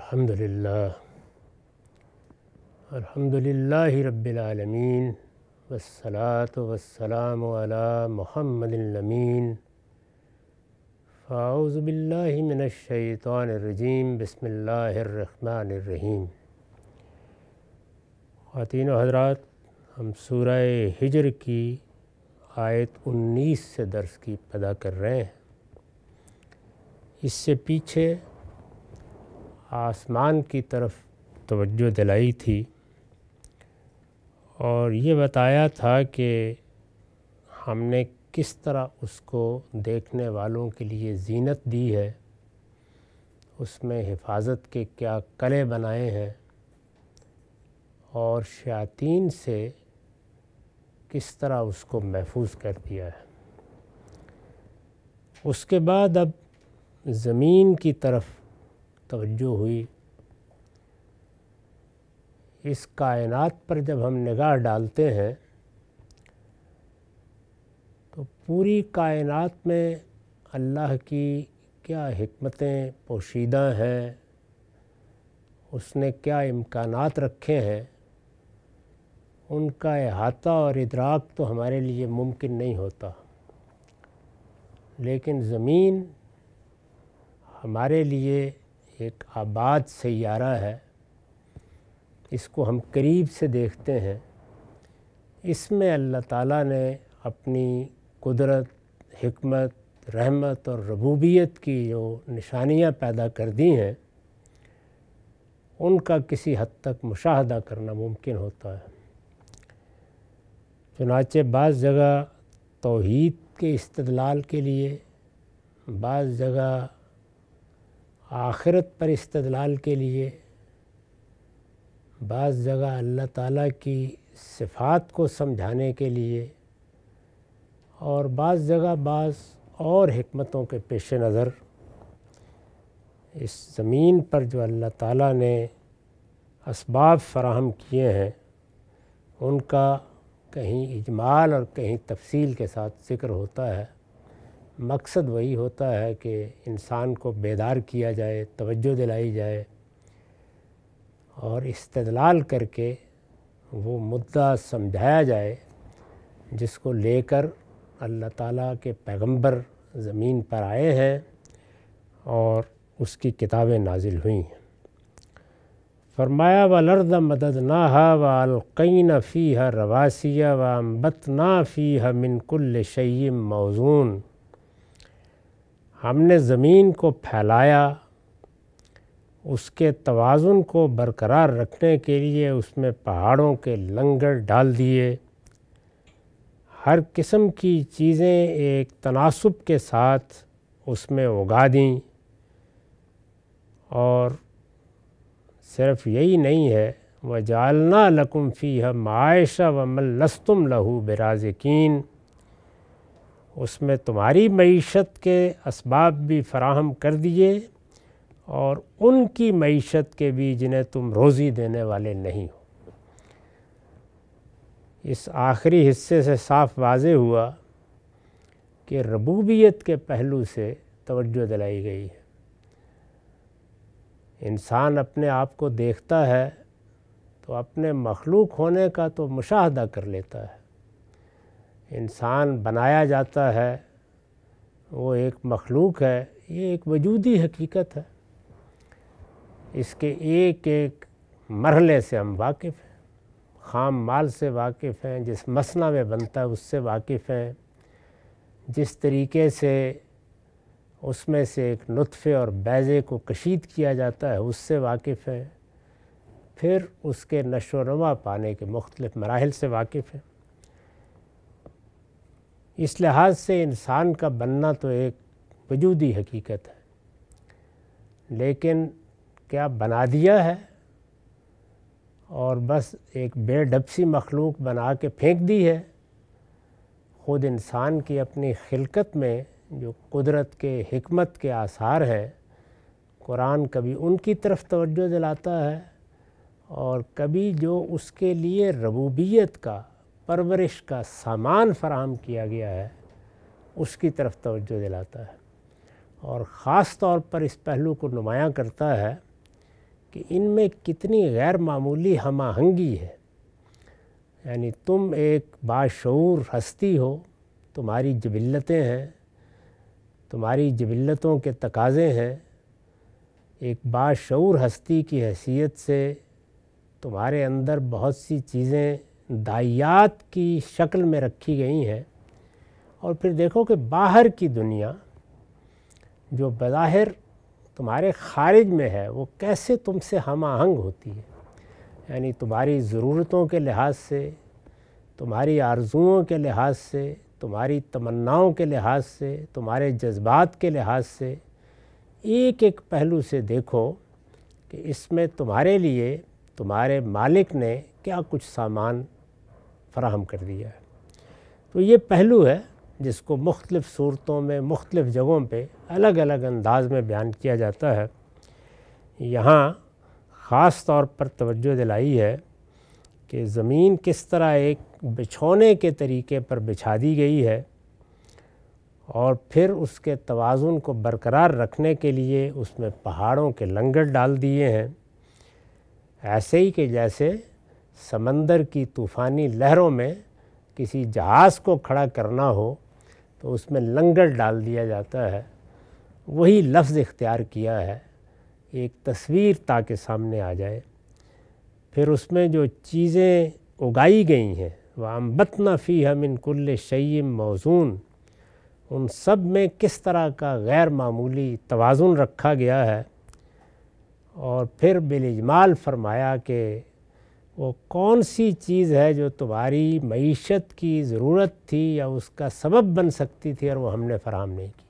الحمد لله الحمد لله رب العالمين والصلاة والسلام على محمد الأمين فأعوذ بالله من الشيطان الرجيم بسم الله الرحمن الرحيم و حضرات ہم हम सूरह کی آیت انیس سے درس کی की کر رہے ہیں اس سے پیچھے आसमान की तरफ तवज्जो दिलाई थी और ये बताया था कि हमने किस तरह उसको देखने वालों के लिए जीनत दी है उसमें हिफाजत के क्या कले बनाए हैं और शयातीन से किस तरह उसको महफूज कर दिया है उसके बाद अब ज़मीन की तरफ तवज्जो हुई इस कायनात पर जब हम निगाह डालते हैं तो पूरी कायनात में अल्लाह की क्या हमतें पोशीदा हैं उसने क्या इम्कान रखे हैं उनका अहाता और इदराक तो हमारे लिए मुमकिन नहीं होता लेकिन ज़मीन हमारे लिए एक आबाद सैारा है इसको हम करीब से देखते हैं इसमें अल्लाह ताला ने अपनी कुदरत हमत रहमत और रबूबियत की जो निशानियाँ पैदा कर दी हैं उनका किसी हद तक मुशाहदा करना मुमकिन होता है चुनाचे बाज़ जगह तोहद के इस्तलाल के लिए बाज़ जगह आखिरत पर इस्तलाल के लिए बाज़ जगह अल्लाह ताला की सिफ़ात को समझाने के लिए और बाज़ जगह बाज़ और हमतों के पेश नज़र इस ज़मीन पर जो अल्लाह ताला ने इसबाब फ़राहम किए हैं उनका कहीं इजमाल और कहीं तफसील के साथ ज़िक्र होता है मकसद वही होता है कि इंसान को बेदार किया जाए तवज्जो दिलाई जाए और इस्तलाल करके वो मुद्दा समझाया जाए जिसको लेकर अल्लाह ताला के पैगंबर ज़मीन पर आए हैं और उसकी किताबें नाजिल हुई हैं फरमाया वर्द मदद व अलकैन फ़ी है रवासिया व ना फ़ी है मिनकुल शयम मौजून हमने ज़मीन को फैलाया उसके तोज़ुन को बरकरार रखने के लिए उसमें पहाड़ों के लंगर डाल दिए हर किस्म की चीज़ें एक तनासब के साथ उसमें उगा दी और सिर्फ यही नहीं है वजालना जालना लकुम फ़ी है मायशा व मलस्तुम लहू बराज उसमें तुम्हारी मीशत के इसबाब भी फ़राहम कर दिए और उनकी मीशत के भी जिन्हें तुम रोज़ी देने वाले नहीं हो इस आखिरी हिस्से से साफ वाज हुआ कि रबूबियत के पहलू से तवज्जो दिलाई गई है इंसान अपने आप को देखता है तो अपने मखलूक होने का तो मुशाह कर लेता है इंसान बनाया जाता है वो एक मखलूक है ये एक वजूदी हकीकत है इसके एक एक मरहले से हम वाकिफ़ हैं खाम माल से वाकिफ़ हैं जिस मसना में बनता है उससे वाकिफ़ हैं जिस तरीके से उसमें से एक नुतफ़े और बैज़े को कशीद किया जाता है उससे वाकिफ़ हैं फिर उसके नशो पाने के मुख्तलिफ़ मराहल से वाकिफ़ हैं इस लिहाज से इंसान का बनना तो एक वजूदी हकीकत है लेकिन क्या बना दिया है और बस एक बेडपसी मखलूक बना के फेंक दी है ख़ुद इंसान की अपनी खिलकत में जो कुदरत के हमत के आसार हैं कुरान कभी उनकी तरफ तवज्जो दिलाता है और कभी जो उसके लिए रबूबियत का परवरिश का सामान फराहम किया गया है उसकी तरफ तोज्जो दिलाता है और ख़ास तौर पर इस पहलू को नुमायाँ करता है कि इनमें कितनी गैर मामूली हम आहंगी है यानी तुम एक बाशूर हस्ती हो तुम्हारी जबिलतें हैं तुम्हारी जबिलतों के तकाज़े हैं एक बाशूर हस्ती की हैसियत से तुम्हारे अंदर बहुत सी चीज़ें दायात की शक्ल में रखी गई हैं और फिर देखो कि बाहर की दुनिया जो बज़ाहिर तुम्हारे ख़ारिज में है वो कैसे तुमसे हम आहंग होती है यानी तुम्हारी ज़रूरतों के लिहाज से तुम्हारी आरज़ुओं के लिहाज से तुम्हारी तमन्नाओं के लिहाज से तुम्हारे जज्बात के लिहाज से एक एक पहलू से देखो कि इसमें तुम्हारे लिए तुम्हारे मालिक ने क्या कुछ सामान फ़राहम कर दिया है तो ये पहलू है जिसको मुख्तलिफ़ सूरतों में मुख्तलिफ़ जगहों पर अलग अलग अंदाज में बयान किया जाता है यहाँ ख़ास तौर पर तवज्जो दिलाई है कि ज़मीन किस तरह एक बिछोने के तरीके पर बिछा दी गई है और फिर उसके तोज़ुन को बरकरार रखने के लिए उसमें पहाड़ों के लंगर डाल दिए हैं ऐसे ही कि जैसे समंदर की तूफ़ानी लहरों में किसी जहाज़ को खड़ा करना हो तो उसमें लंगर डाल दिया जाता है वही लफ्ज़ इख्तियार किया है एक तस्वीर ताकि सामने आ जाए फिर उसमें जो चीज़ें उगाई गई हैं वाम बतना फ़ी हम कुल शयम मौजून उन सब में किस तरह का गैर मामूली तोज़ुन रखा गया है और फिर बिलजमाल फरमाया कि वो कौन सी चीज़ है जो तुम्हारी मीशत की ज़रूरत थी या उसका सबब बन सकती थी और वो हमने फ़राहम नहीं की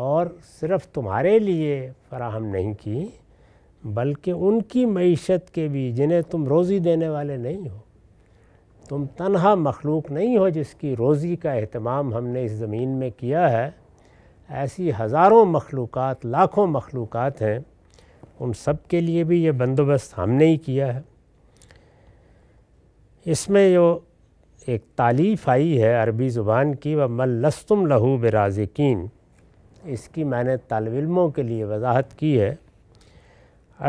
और सिर्फ़ तुम्हारे लिए फ़राहम नहीं की बल्कि उनकी मीशत के भी जिन्हें तुम रोज़ी देने वाले नहीं हो तुम तनहा मखलूक नहीं हो जिसकी रोज़ी का अहतमाम हमने इस ज़मीन में किया है ऐसी हज़ारों मखलूक लाखों मखलूक हैं उन सब के लिए भी ये बंदोबस्त हमने ही किया है इसमें जो एक तालीफ आई है अरबी ज़ुबान की व मलस्तुम लहू बराज़िकीन इसकी मैंने तलबों के लिए वजाहत की है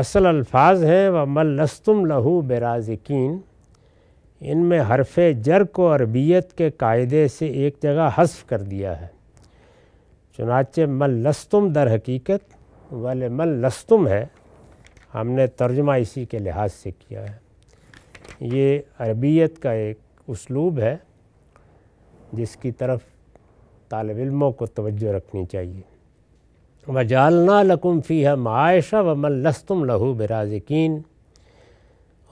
असल अल्फाज हैं व मलस्तुम लहू बराज़िकीन इनमें हरफ जर को अरबियत के कायदे से एक जगह हसफ़ कर दिया है चुनाचे मलस्तुम दर हकीकत वाले मलस्तुम है हमने तर्जमा इसी के लिहाज से किया है ये अरबियत का एक उसलूब है जिसकी तरफ तालब इलमों को तवज्जो रखनी चाहिए जालना लकुम फ़ी है मायशा व मल्लस्तुम लहू बराज़िकीन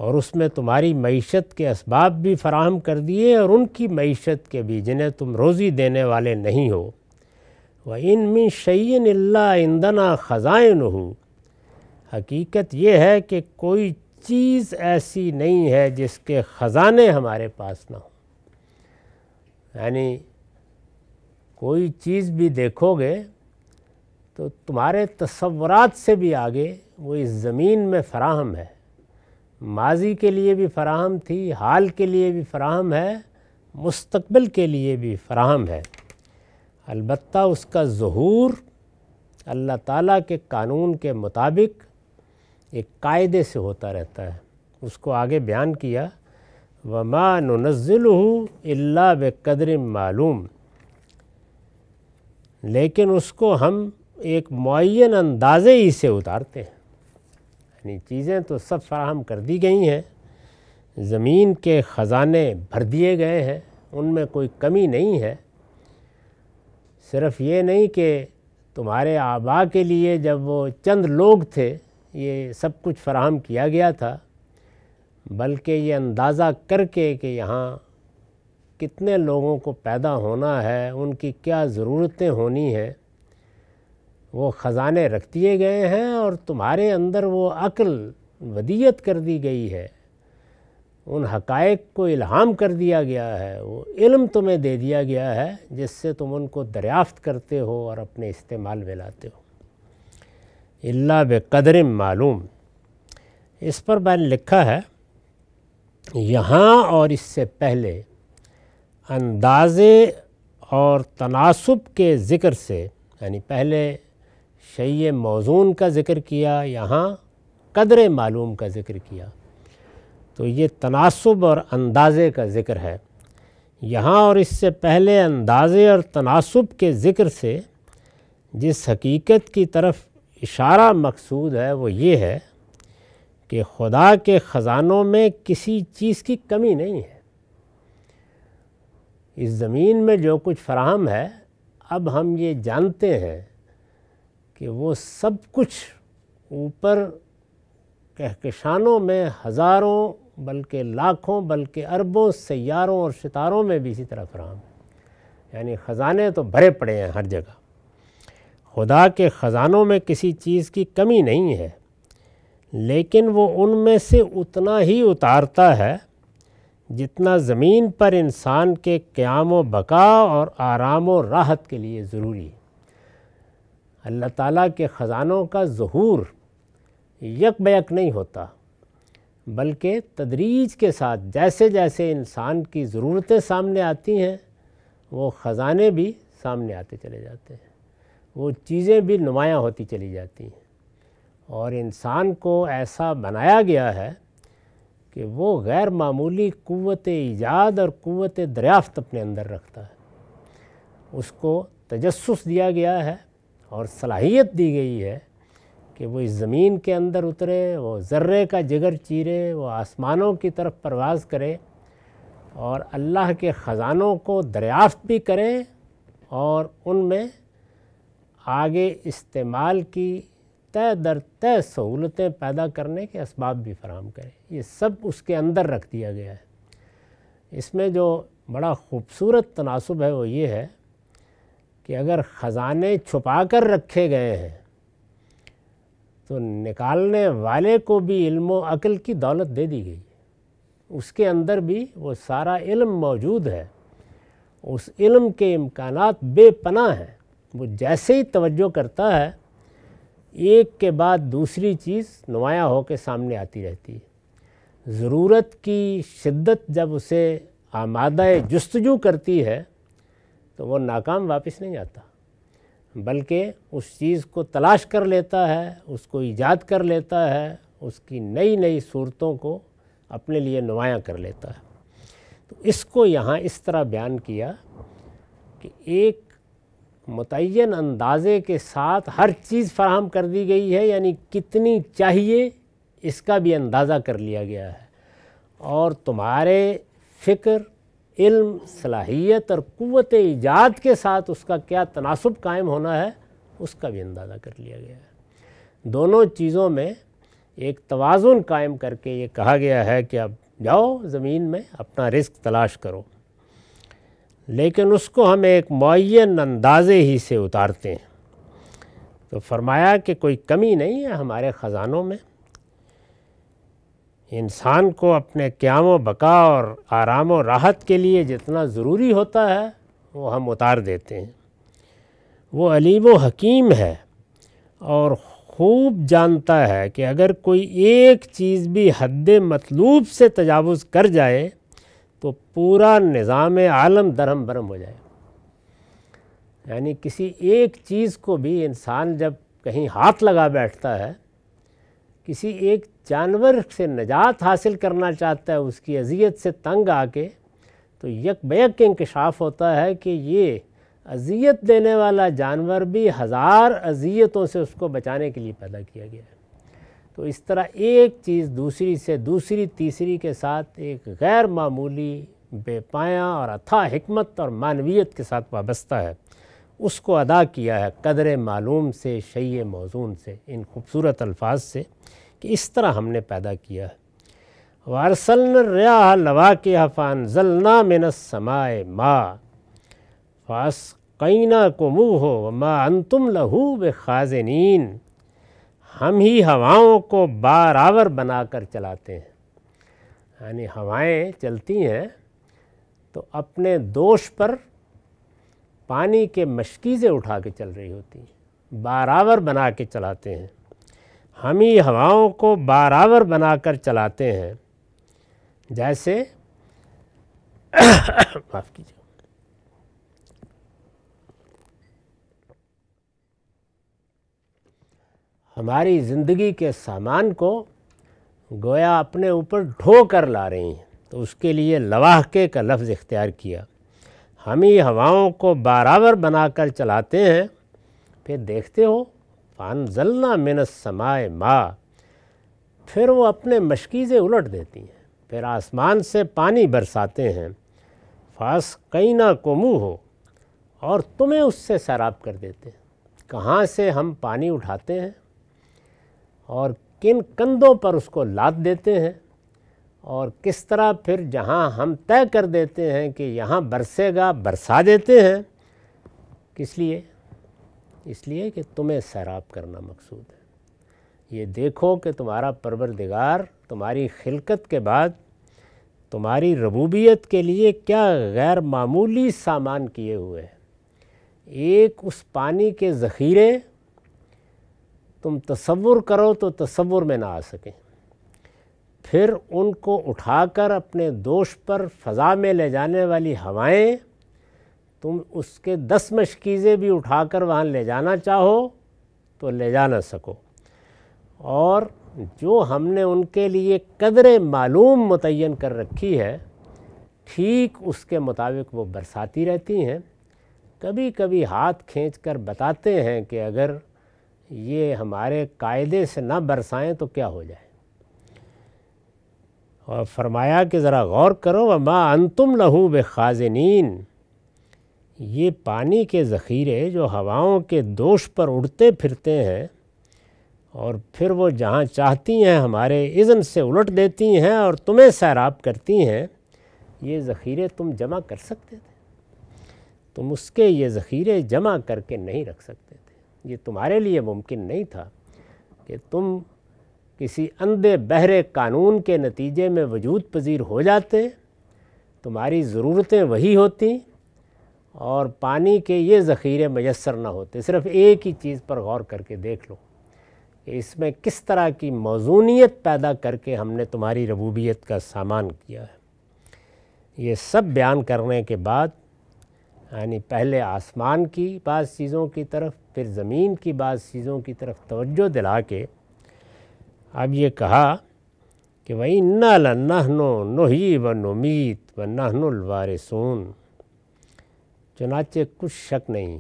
और उसमें तुम्हारी मीशत के इसबाब भी फ़राहम कर दिए और उनकी मीशत के भी जिन्हें तुम रोज़ी देने वाले नहीं हो व इन मिन शैन इंदना ख़ज़ाइन हकीकत यह है कि कोई चीज़ ऐसी नहीं है जिसके ख़ज़ाने हमारे पास ना हो यानी कोई चीज़ भी देखोगे तो तुम्हारे तस्वरत से भी आगे वो इस ज़मीन में फ़राहम है माजी के लिए भी फ़राहम थी हाल के लिए भी फ़राहम है मुस्तबिल के लिए भी फ़राहम है अलबत् उसका ज़हूर अल्लाह ताला के कानून के मुताबिक एक कायदे से होता रहता है उसको आगे बयान किया व मानुनज़िल अल्ला बकदर मालूम लेकिन उसको हम एक मुन अंदाज़े ही से उतारते हैं यानी चीज़ें तो सब फराहम कर दी गई हैं ज़मीन के ख़जाने भर दिए गए हैं उनमें कोई कमी नहीं है सिर्फ़ ये नहीं कि तुम्हारे आबा के लिए जब वो चंद लोग थे ये सब कुछ फराहम किया गया था बल्कि ये अंदाज़ा करके कि यहाँ कितने लोगों को पैदा होना है उनकी क्या ज़रूरतें होनी हैं वो ख़ज़ाने रख दिए गए हैं और तुम्हारे अंदर वो अक्ल वदियत कर दी गई है उन हकायक को इल्हाम कर दिया गया है वो इल्म तुम्हें दे दिया गया है जिससे तुम उनको दरियाफ़त करते हो और अपने इस्तेमाल में लाते हो अल्ला बकदर मालूम इस पर मैंने लिखा है यहाँ और इससे पहले अंदाज़े और तनासब के ज़िक्र से यानी पहले शय मौजून का ज़िक्र किया यहाँ कदर मालूम का ज़िक्र किया तो ये तनासब और अंदाज़े का ज़िक्र है यहाँ और इससे पहले अंदाज़े और तनासब के ज़िक्र से जिस हकीकत की तरफ इशारा मकसूद है वो ये है कि खुदा के ख़ज़ानों में किसी चीज़ की कमी नहीं है इस ज़मीन में जो कुछ फराहम है अब हम ये जानते हैं कि वो सब कुछ ऊपर कहकशानों में हज़ारों बल्कि लाखों बल्कि अरबों सैारों और सितारों में भी इसी तरह फराहम है यानी ख़ज़ाने तो भरे पड़े हैं हर जगह खुदा के ख़ज़ानों में किसी चीज़ की कमी नहीं है लेकिन वो उनमें से उतना ही उतारता है जितना ज़मीन पर इंसान के क़्याम व बका और आराम व राहत के लिए ज़रूरी अल्लाह ताला के ख़ज़ानों का ظहूर यक बैक नहीं होता बल्कि तदरीज के साथ जैसे जैसे इंसान की ज़रूरतें सामने आती हैं वो ख़ज़ाने भी सामने आते चले जाते हैं वो चीज़ें भी नुमायाँ होती चली जाती हैं और इंसान को ऐसा बनाया गया है कि वो गैर मामूली क़वत ईजाद और क़वत दरियाफ़्त अपने अंदर रखता है उसको तजस्स दिया गया है और सलाहियत दी गई है कि वो इस ज़मीन के अंदर उतरे वो ज़र्रे का जिगर चीरे वो आसमानों की तरफ परवाज़ करे और अल्लाह के ख़ज़ानों को दरियाफ़्त भी करें और उनमें आगे इस्तेमाल की तय दर तय सहूलतें पैदा करने के इसबाब भी फराम करें ये सब उसके अंदर रख दिया गया है इसमें जो बड़ा ख़ूबसूरत तनासब है वो ये है कि अगर ख़जाने छुपा कर रखे गए हैं तो निकालने वाले को भी इल्म अकल की दौलत दे दी गई उसके अंदर भी वो सारा इल्म मौजूद है उस इल्म के इम्कान बेपना हैं वो जैसे ही तवज्जो करता है एक के बाद दूसरी चीज़ नुमाया होकर सामने आती रहती है ज़रूरत की शिद्दत जब उसे आमादा जस्तजू करती है तो वो नाकाम वापस नहीं आता बल्कि उस चीज़ को तलाश कर लेता है उसको ईजाद कर लेता है उसकी नई नई सूरतों को अपने लिए नुमाया कर लेता है तो इसको यहाँ इस तरह बयान किया कि एक मुतन अंदाज़े के साथ हर चीज़ फराहम कर दी गई है यानी कितनी चाहिए इसका भी अंदाज़ा कर लिया गया है और तुम्हारे फ़िक्र इल्म सलाहियत और क़वत ईजाद के साथ उसका क्या तनासब कायम होना है उसका भी अंदाज़ा कर लिया गया है दोनों चीज़ों में एक तोज़ुन कायम करके ये कहा गया है कि अब जाओ ज़मीन में अपना रिस्क तलाश करो लेकिन उसको हम एक मुन अंदाज़े ही से उतारते हैं तो फरमाया कि कोई कमी नहीं है हमारे ख़जानों में इंसान को अपने क्याम बका और आराम और राहत के लिए जितना ज़रूरी होता है वो हम उतार देते हैं वो अलीम व हकीम है और खूब जानता है कि अगर कोई एक चीज़ भी हद मतलूब से तजावज़ कर जाए तो पूरा निज़ाम आलम दरम बरम हो जाए यानी किसी एक चीज़ को भी इंसान जब कहीं हाथ लगा बैठता है किसी एक जानवर से निजात हासिल करना चाहता है उसकी अजियत से तंग आके तो यक बैक इंकशाफ होता है कि ये अजियत देने वाला जानवर भी हज़ार अजियतों से उसको बचाने के लिए पैदा किया गया है तो इस तरह एक चीज़ दूसरी से दूसरी तीसरी के साथ एक गैर मामूली बेपाया और अथा हमत और मानवीत के साथ वाबस्ता है उसको अदा किया है कदर मालूम से शय मौजून से इन खूबसूरत अल्फाज से कि इस तरह हमने पैदा किया है वारसल रया लवा के हफान जलना मिन समाए माँ फास कईना को मुँह हो माँ अंतुम लहू बे नींद हम ही हवाओं को बारावर बनाकर चलाते हैं यानी हवाएं चलती हैं तो अपने दोष पर पानी के मशकीज़े उठा के चल रही होती हैं बारावर बना के चलाते हैं हम ही हवाओं को बारावर बनाकर चलाते हैं जैसे माफ़ कीजिए हमारी ज़िंदगी के सामान को गोया अपने ऊपर ढो कर ला रही हैं तो उसके लिए लवाहके का लफ्ज़ इख्तियार किया हम ही हवाओं को बराबर बनाकर चलाते हैं फिर देखते हो फान जलना मिनस समाए माँ फिर वो अपने मशकीज़े उलट देती हैं फिर आसमान से पानी बरसाते हैं फास कई ना मुँह हो और तुम्हें उससे शराब कर देते हैं कहाँ से हम पानी उठाते हैं और किन कंधों पर उसको लाद देते हैं और किस तरह फिर जहाँ हम तय कर देते हैं कि यहाँ बरसेगा बरसा देते हैं किस लिए इसलिए कि तुम्हें सैराब करना मकसूद है ये देखो कि तुम्हारा परवरदिगार तुम्हारी खिलकत के बाद तुम्हारी रबूबियत के लिए क्या गैर मामूली सामान किए हुए हैं एक उस पानी के ज़ख़ीरे तुम तस्वुर करो तो तस्वुर में ना आ सकें फिर उनको उठाकर अपने दोष पर फ़ज़ा में ले जाने वाली हवाएं तुम उसके दस मशकीज़े भी उठाकर वहाँ ले जाना चाहो तो ले जा ना सको और जो हमने उनके लिए कदर मालूम मुतन कर रखी है ठीक उसके मुताबिक वो बरसाती रहती हैं कभी कभी हाथ खींच कर बताते हैं कि अगर ये हमारे कायदे से ना बरसाएं तो क्या हो जाए और फरमाया कि ज़रा गौर करो व माँ अंतुम लहू बेखाजनीन ये पानी के ज़ख़ीरे जो हवाओं के दोष पर उड़ते फिरते हैं और फिर वो जहाँ चाहती हैं हमारे इज़न से उलट देती हैं और तुम्हें सैराब करती हैं ये ज़ख़ीरे तुम जमा कर सकते थे तुम उसके ये ज़ख़ीरे जमा करके नहीं रख सकते ये तुम्हारे लिए मुमकिन नहीं था कि तुम किसी अंधे बहरे कानून के नतीजे में वजूद पजीर हो जाते तुम्हारी ज़रूरतें वही होती और पानी के ये ज़ख़ीरे मैसर ना होते सिर्फ़ एक ही चीज़ पर गौर करके देख लो कि इसमें किस तरह की मौजूनीत पैदा करके हमने तुम्हारी रबूबियत का सामान किया है ये सब बयान करने के बाद यानी पहले आसमान की बात चीज़ों की तरफ फिर ज़मीन की बात चीज़ों की तरफ तोज्जो दिला के अब ये कहा कि वही नह नो नोही व नमीत व नह नहनुलवारसून चुनाचे कुछ शक नहीं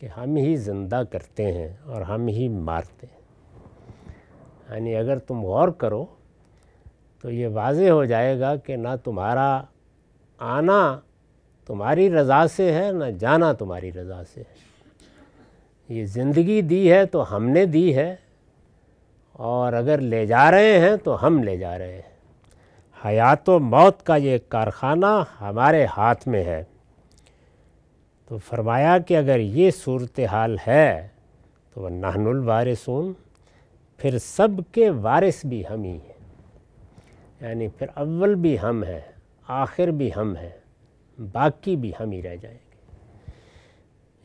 कि हम ही ज़िंदा करते हैं और हम ही मारते हैं यानी अगर तुम गौर करो तो ये वाज हो जाएगा कि ना तुम्हारा आना तुम्हारी रज़ा से है ना जाना तुम्हारी रज़ा से है ये ज़िंदगी दी है तो हमने दी है और अगर ले जा रहे हैं तो हम ले जा रहे हैं हयात व मौत का ये कारखाना हमारे हाथ में है तो फरमाया कि अगर ये सूरत हाल है तो वह नहनुल वारिसून फिर सब के वारिस भी हम ही हैं यानी फिर अव्वल भी हम हैं आखिर भी हम हैं बाकी भी हम ही रह जाएंगे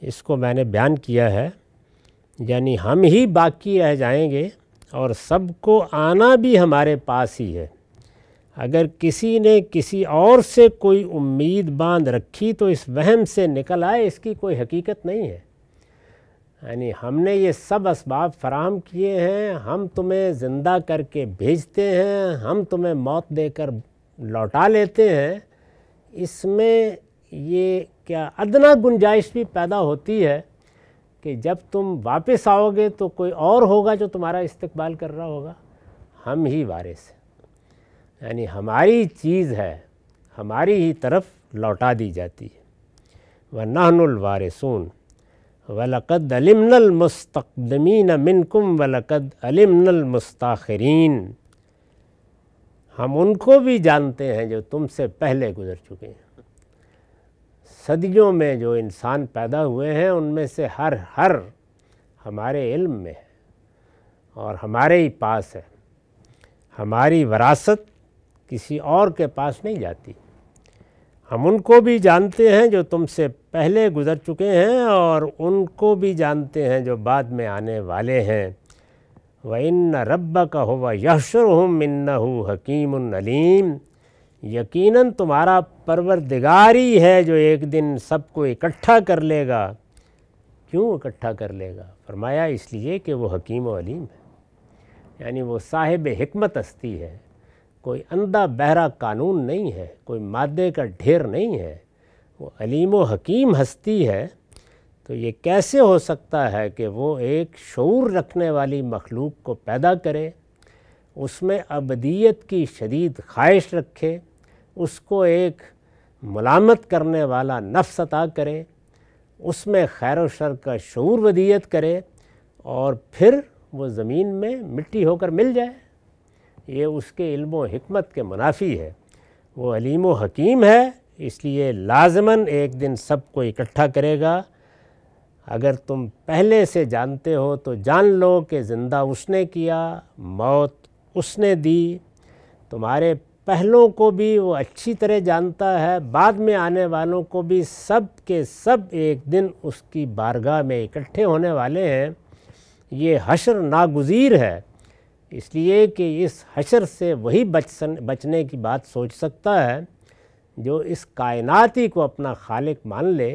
इसको मैंने बयान किया है यानी हम ही बाकी रह जाएंगे और सबको आना भी हमारे पास ही है अगर किसी ने किसी और से कोई उम्मीद बांध रखी तो इस वहम से निकल आए इसकी कोई हकीकत नहीं है यानी हमने ये सब इसबाब फराम किए हैं हम तुम्हें ज़िंदा करके भेजते हैं हम तुम्हें मौत देकर लौटा लेते हैं इसमें ये क्या अदना गुंजाइश भी पैदा होती है कि जब तुम वापस आओगे तो कोई और होगा जो तुम्हारा इस्तकबाल कर रहा होगा हम ही वारिस हैं यानी हमारी चीज़ है हमारी ही तरफ लौटा दी जाती है व नाहनवारसून वलकद अलमनल मिनकुम वलकद हम उनको भी जानते हैं जो तुमसे पहले गुज़र चुके हैं सदियों में जो इंसान पैदा हुए हैं उनमें से हर हर हमारे इल्म में है और हमारे ही पास है हमारी वरासत किसी और के पास नहीं जाती हम उनको भी जानते हैं जो तुमसे पहले गुज़र चुके हैं और उनको भी जानते हैं जो बाद में आने वाले हैं व इन रब का हुआ यशर हम हकीम अलीम यकीनन तुम्हारा परवरदिगारी है जो एक दिन सबको इकट्ठा कर लेगा क्यों इकट्ठा कर लेगा फरमाया इसलिए कि वो हकीम वलीम है यानी वो साहिब हमत हस्ती है कोई अंधा बहरा कानून नहीं है कोई मादे का ढेर नहीं है वो अलीम व हकीम हस्ती है तो ये कैसे हो सकता है कि वो एक शूर रखने वाली मखलूक को पैदा करे उसमें अबदीत की शदीद ख्वाहिश रखे उसको एक मलामत करने वाला नफ्स अता करे उसमें खैर शर का शूर वदीत करे और फिर वो ज़मीन में मिट्टी होकर मिल जाए ये उसके इल्म के मुनाफी है वो अलीम व हकीम है इसलिए लाजमन एक दिन सबको इकट्ठा करेगा अगर तुम पहले से जानते हो तो जान लो कि ज़िंदा उसने किया मौत उसने दी तुम्हारे पहलों को भी वो अच्छी तरह जानता है बाद में आने वालों को भी सब के सब एक दिन उसकी बारगाह में इकट्ठे होने वाले हैं ये हशर नागुजीर है इसलिए कि इस हशर से वही बचसन बचने की बात सोच सकता है जो इस कायनाती को अपना खालिक मान ले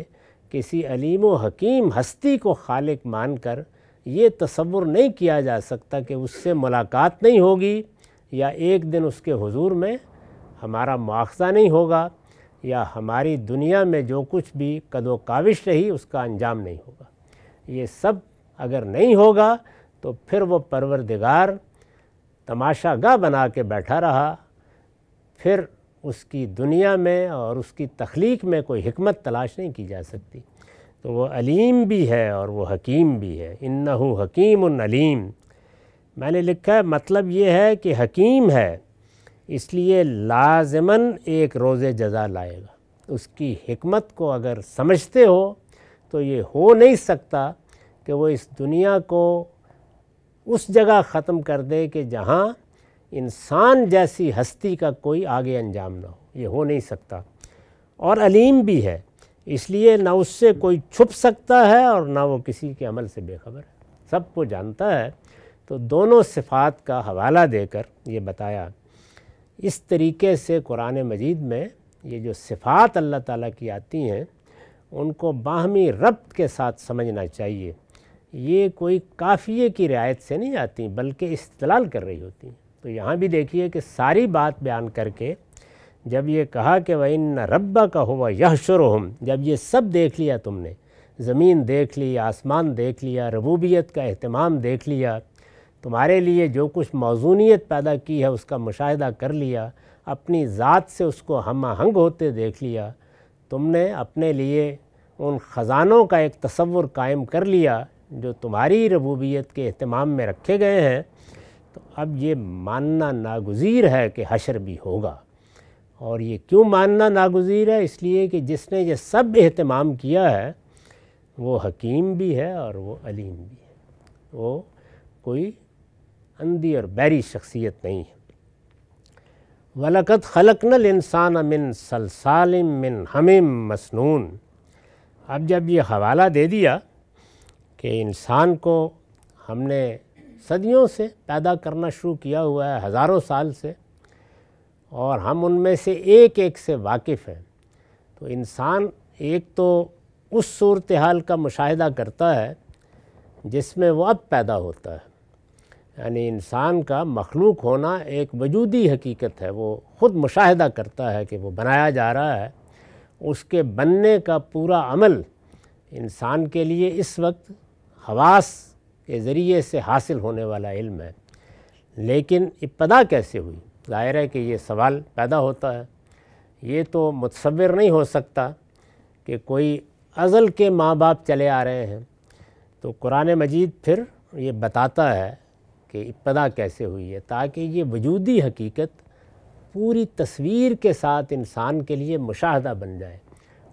किसी अलीम हकीम हस्ती को खालिक मानकर कर ये तस्वुर नहीं किया जा सकता कि उससे मुलाकात नहीं होगी या एक दिन उसके हजूर में हमारा मुआवजा नहीं होगा या हमारी दुनिया में जो कुछ भी कदो काविश रही उसका अंजाम नहीं होगा ये सब अगर नहीं होगा तो फिर वो परवरदिगार तमाशा गाह बना के बैठा रहा फिर उसकी दुनिया में और उसकी तख्लीक में कोई हमत तलाश नहीं की जा सकती तो वो अलीम भी है और वो हकीम भी है इन हकीम अलीम मैंने लिखा है मतलब ये है कि हकीम है इसलिए लाजमन एक रोज़ जजा लाएगा उसकी हमत को अगर समझते हो तो ये हो नहीं सकता कि वो इस दुनिया को उस जगह ख़त्म कर दे कि जहाँ इंसान जैसी हस्ती का कोई आगे अंजाम ना हो ये हो नहीं सकता और अलीम भी है इसलिए ना उससे कोई छुप सकता है और ना वो किसी के अमल से बेखबर है सबको जानता है तो दोनों सिफात का हवाला देकर ये बताया इस तरीके से कुरान मजीद में ये जो सिफात अल्लाह ताला की आती हैं उनको बाहमी रब्त के साथ समझना चाहिए ये कोई काफ़िए की रियायत से नहीं आती बल्कि इस्तलाल कर रही होती हैं तो यहाँ भी देखिए कि सारी बात बयान करके जब ये कहा कि वह इन रब्बा का हुआ यह शुरहम जब ये सब देख लिया तुमने ज़मीन देख ली आसमान देख लिया रबूबियत का अहतमाम देख लिया तुम्हारे लिए जो कुछ मौजूनीत पैदा की है उसका मुशाह कर लिया अपनी ज़ात से उसको हम आहंग होते देख लिया तुमने अपने लिए उन ख़जानों का एक तस्वुर कायम कर लिया जो तुम्हारी रबूबियत के अहतमाम में रखे गए हैं तो अब ये मानना नागजीर है कि हशर भी होगा और ये क्यों मानना नागुजीर है इसलिए कि जिसने ये सब अहतमाम किया है वो हकीम भी है और वो अलीम भी है वो कोई अंधी और बैरी शख्सियत नहीं है वलकत खलकनल इंसान मिन सलसालिम मिन हमिम मसनून अब जब ये हवाला दे दिया कि इंसान को हमने सदियों से पैदा करना शुरू किया हुआ है हज़ारों साल से और हम उनमें से एक एक से वाकिफ़ हैं तो इंसान एक तो उस सूरत हाल का मुशाह करता है जिसमें वह अब पैदा होता है यानी इंसान का मखलूक होना एक वजूदी हकीकत है वो ख़ुद मुशाह करता है कि वो बनाया जा रहा है उसके बनने का पूरा अमल इंसान के लिए इस वक्त हवास के ज़रिए से हासिल होने वाला इल्म है लेकिन इब्तदा कैसे हुई ज़ाहिर है कि ये सवाल पैदा होता है ये तो मुतसवर नहीं हो सकता कि कोई अज़ल के माँ बाप चले आ रहे हैं तो कुरान मजीद फिर ये बताता है कि इब्तदा कैसे हुई है ताकि ये वजूदी हकीकत पूरी तस्वीर के साथ इंसान के लिए मुशाहदा बन जाए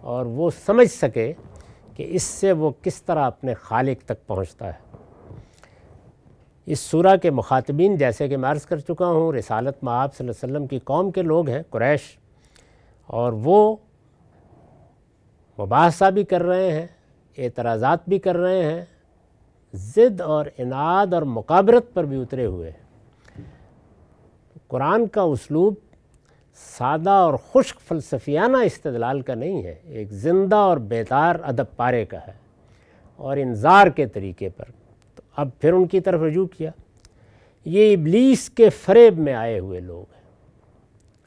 और वो समझ सके कि इससे वो किस तरह अपने खालिक तक पहुँचता है इस सूरा के मुखातबीन जैसे कि मैं अर्ज़ कर चुका हूँ रिसालत में आप की कौम के लोग हैं क्रैश और वो मुबासा भी कर रहे हैं एतराज़ात भी कर रहे हैं ज़िद और इनाद और मुकाबरत पर भी उतरे हुए हैं कुरान का उसलूब सादा और खुश्क फलसफियाना इस्तलाल का नहीं है एक ज़िंदा और बेदार अदब पारे का है और इंजार के तरीके पर अब फिर उनकी तरफ रजू किया ये इबलीस के फरेब में आए हुए लोग हैं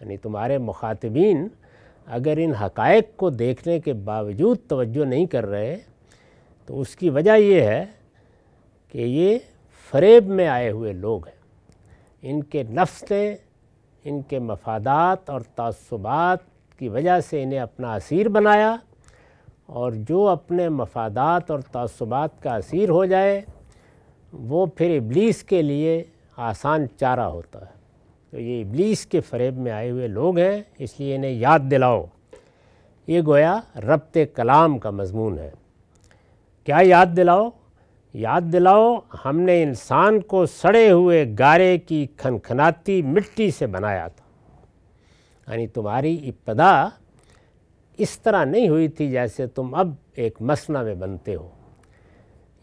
यानी तुम्हारे मुखातबीन अगर इन हकायक को देखने के बावजूद तवज्जो नहीं कर रहे तो उसकी वजह यह है कि ये फरेब में आए हुए लोग हैं इनके नफ्स इनके मफादात और तसुबात की वजह से इन्हें अपना असीर बनाया और जो अपने मफादात और तसुबात का असीर हो जाए वो फिर इब्लीस के लिए आसान चारा होता है तो ये इब्लीस के फरेब में आए हुए लोग हैं इसलिए इन्हें याद दिलाओ ये गोया रबत कलाम का मजमून है क्या याद दिलाओ याद दिलाओ हमने इंसान को सड़े हुए गारे की खनखनाती मिट्टी से बनाया था यानी तुम्हारी इब्तदा इस तरह नहीं हुई थी जैसे तुम अब एक मसना में बनते हो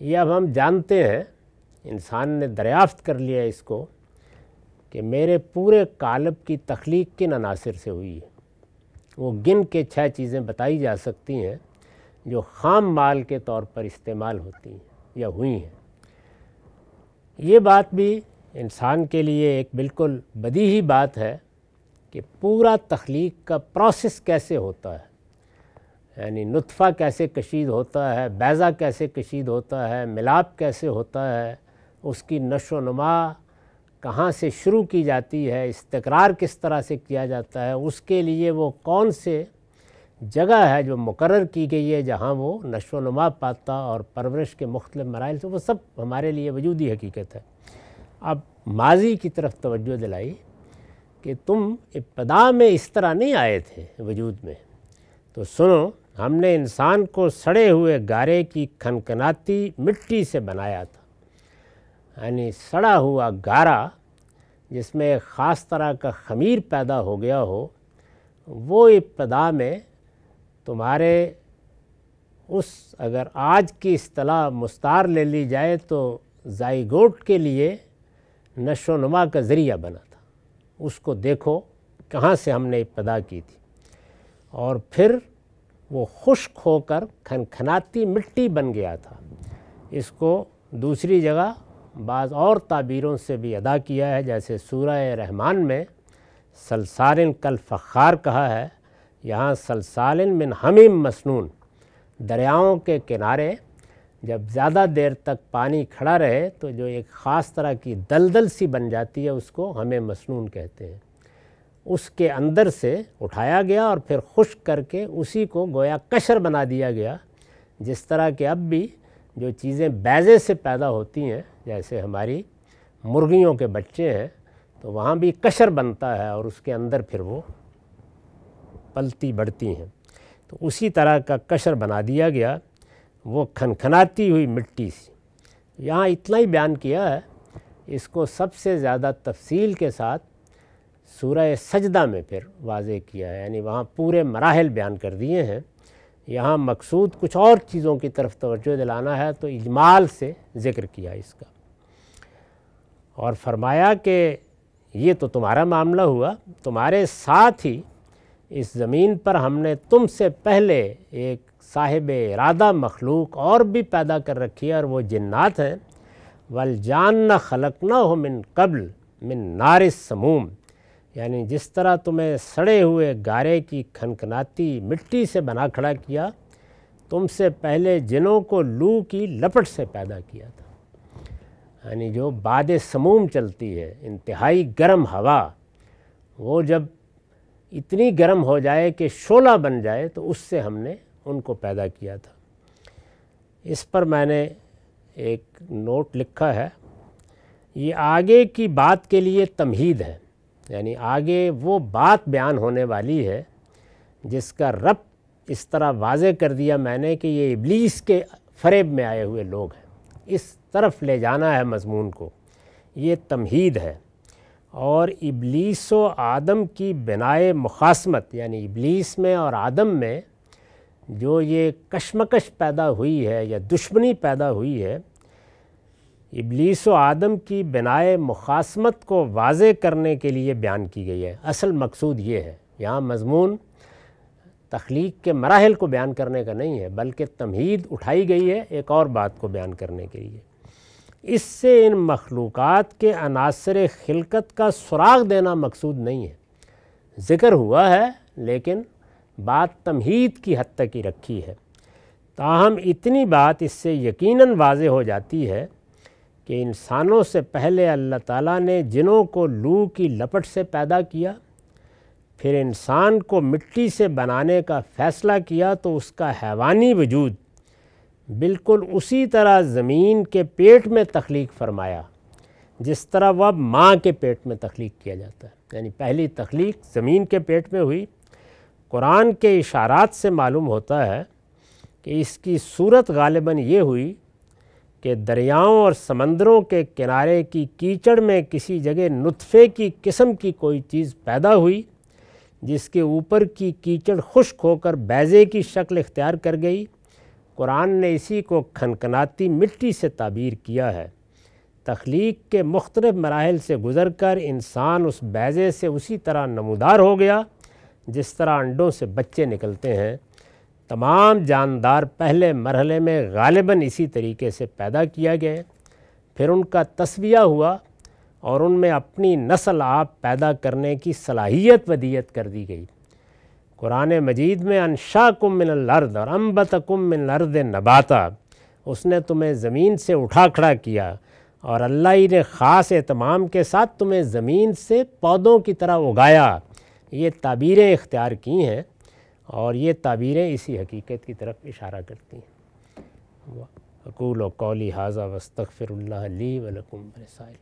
ये अब हम जानते हैं इंसान ने दरियाफ्त कर लिया इसको कि मेरे पूरे कालब की तख्लीक किन अनासर से हुई है वो गिन के छः चीज़ें बताई जा सकती हैं जो खाम माल के तौर पर इस्तेमाल होती हैं या हुई हैं ये बात भी इंसान के लिए एक बिल्कुल बदी ही बात है कि पूरा तख्लीक का प्रोसेस कैसे होता है यानी नुतफ़ा कैसे कशीद होता है बैज़ा कैसे कशीद होता है मिलाप कैसे होता है उसकी नशो नमा कहाँ से शुरू की जाती है इस्तकरार किस तरह से किया जाता है उसके लिए वो कौन से जगह है जो मुकर की गई है जहाँ वो नशो नमा पाता और परवरिश के मुख्तलिफ मराइल से वो सब हमारे लिए वजूदी हकीकत है अब माजी की तरफ तवज्जो दिलाई कि तुम इब्तदा में इस तरह नहीं आए थे वजूद में तो सुनो हमने इंसान को सड़े हुए गारे की खनखनाती मिट्टी से बनाया था यानी सड़ा हुआ गारा जिसमें ख़ास तरह का खमीर पैदा हो गया हो वो इब्तदा में तुम्हारे उस अगर आज की असलाह मुस्तार ले ली जाए तो जाइगोट के लिए नशोनुमा का ज़रिया बना था उसको देखो कहाँ से हमने इब्तदा की थी और फिर वो खुश्क होकर खनखनाती मिट्टी बन गया था इसको दूसरी जगह बाज़ और ताबीरों से भी अदा किया है जैसे सूरह रहमान में सलसालिन कल फ़ार कहा है यहाँ सलसालिन मिन हमीम मसनून दरियाओं के किनारे जब ज़्यादा देर तक पानी खड़ा रहे तो जो एक ख़ास तरह की दलदल सी बन जाती है उसको हमें मसनून कहते हैं उसके अंदर से उठाया गया और फिर खुश करके उसी को गोया कशर बना दिया गया जिस तरह के अब भी जो चीज़ें बैजे से पैदा होती हैं जैसे हमारी मुर्गियों के बच्चे हैं तो वहाँ भी कशर बनता है और उसके अंदर फिर वो पलती बढ़ती हैं तो उसी तरह का कशर बना दिया गया वो खनखनाती हुई मिट्टी सी यहाँ इतना ही बयान किया है इसको सबसे ज़्यादा तफसील के साथ सूरह सजदा में फिर वाज किया है यानी वहाँ पूरे मराहल बयान कर दिए हैं यहाँ मकसूद कुछ और चीज़ों की तरफ तवज्जो दिलाना है तो इजमाल से ज़िक्र किया इसका और फरमाया कि ये तो तुम्हारा मामला हुआ तुम्हारे साथ ही इस ज़मीन पर हमने तुमसे पहले एक साहिब इरादा मखलूक और भी पैदा कर रखी है और वो जन्नात हैं वल जान न खलक न हो मिन कबल मिन नारिस समूम यानी जिस तरह तुम्हें सड़े हुए गारे की खनखनाती मिट्टी से बना खड़ा किया तुमसे पहले जिनों को लू की लपट से पैदा किया था यानी जो बाद समूम चलती है इंतहाई गर्म हवा वो जब इतनी गर्म हो जाए कि शोला बन जाए तो उससे हमने उनको पैदा किया था इस पर मैंने एक नोट लिखा है ये आगे की बात के लिए तमहीद है यानी आगे वो बात बयान होने वाली है जिसका रब इस तरह वाज़ कर दिया मैंने कि ये इब्लीस के फरेब में आए हुए लोग हैं इस तरफ ले जाना है मजमून को ये तमहीद है और इब्लीस व आदम की बनाए मुखासमत यानी इब्लीस में और आदम में जो ये कशमकश पैदा हुई है या दुश्मनी पैदा हुई है इबलीस व आदम की बनाए मुखासमत को वाज करने के लिए बयान की गई है असल मकसूद ये है यहाँ मजमून तख्लीक के मराहल को बयान करने का नहीं है बल्कि तमहीद उठाई गई है एक और बात को बयान करने के लिए इससे इन मखलूक़ के अनासर खिलकत का सुराग देना मकसूद नहीं है ज़िक्र हुआ है लेकिन बात तमहीद की हद तक ही रखी है ताहम इतनी बात इससे यकीनन वाज हो जाती है कि इंसानों से पहले अल्लाह ताला ने जिनों को लू की लपट से पैदा किया फिर इंसान को मिट्टी से बनाने का फ़ैसला किया तो उसका हैवानी वजूद बिल्कुल उसी तरह ज़मीन के पेट में तख्लीक फरमाया जिस तरह वह माँ के पेट में तख्लीक किया जाता है यानी पहली तख्लीक ज़मीन के पेट में हुई कुरान के इशारात से मालूम होता है कि इसकी सूरत गालिबा ये हुई कि दरियाओं और समंदरों के किनारे की कीचड़ में किसी जगह नुतफ़े की किस्म की कोई चीज़ पैदा हुई जिसके ऊपर की कीचड़ खुश्क होकर बैज़े की शक्ल इख्तियार कर गई कुरान ने इसी को खनखनाती मिट्टी से ताबीर किया है तख्लीक के मुख्तलिफ मराहल से गुज़र कर इंसान उस बैज़े से उसी तरह नमदार हो गया जिस तरह अंडों से बच्चे निकलते हैं तमाम जानदार पहले मरहले में गालिबा इसी तरीके से पैदा किया गया फिर उनका तस्विया हुआ और उनमें अपनी नस्ल आप पैदा करने की सलाहियत वदियत कर दी गई कुरान मजीद में अनशा कुम मिन और अम्बत कुम मिन नबाता उसने तुम्हें ज़मीन से उठा खड़ा किया और अल्लाह ही ने ख़ास एहतमाम के साथ तुम्हें ज़मीन से पौधों की तरह उगाया ये ताबीरें इख्तियार की हैं और ये ताबीरें इसी हकीकत की तरफ इशारा करती हैं अकूल कौली हाजा वस्तफ़िर ली वलकुम रसाइल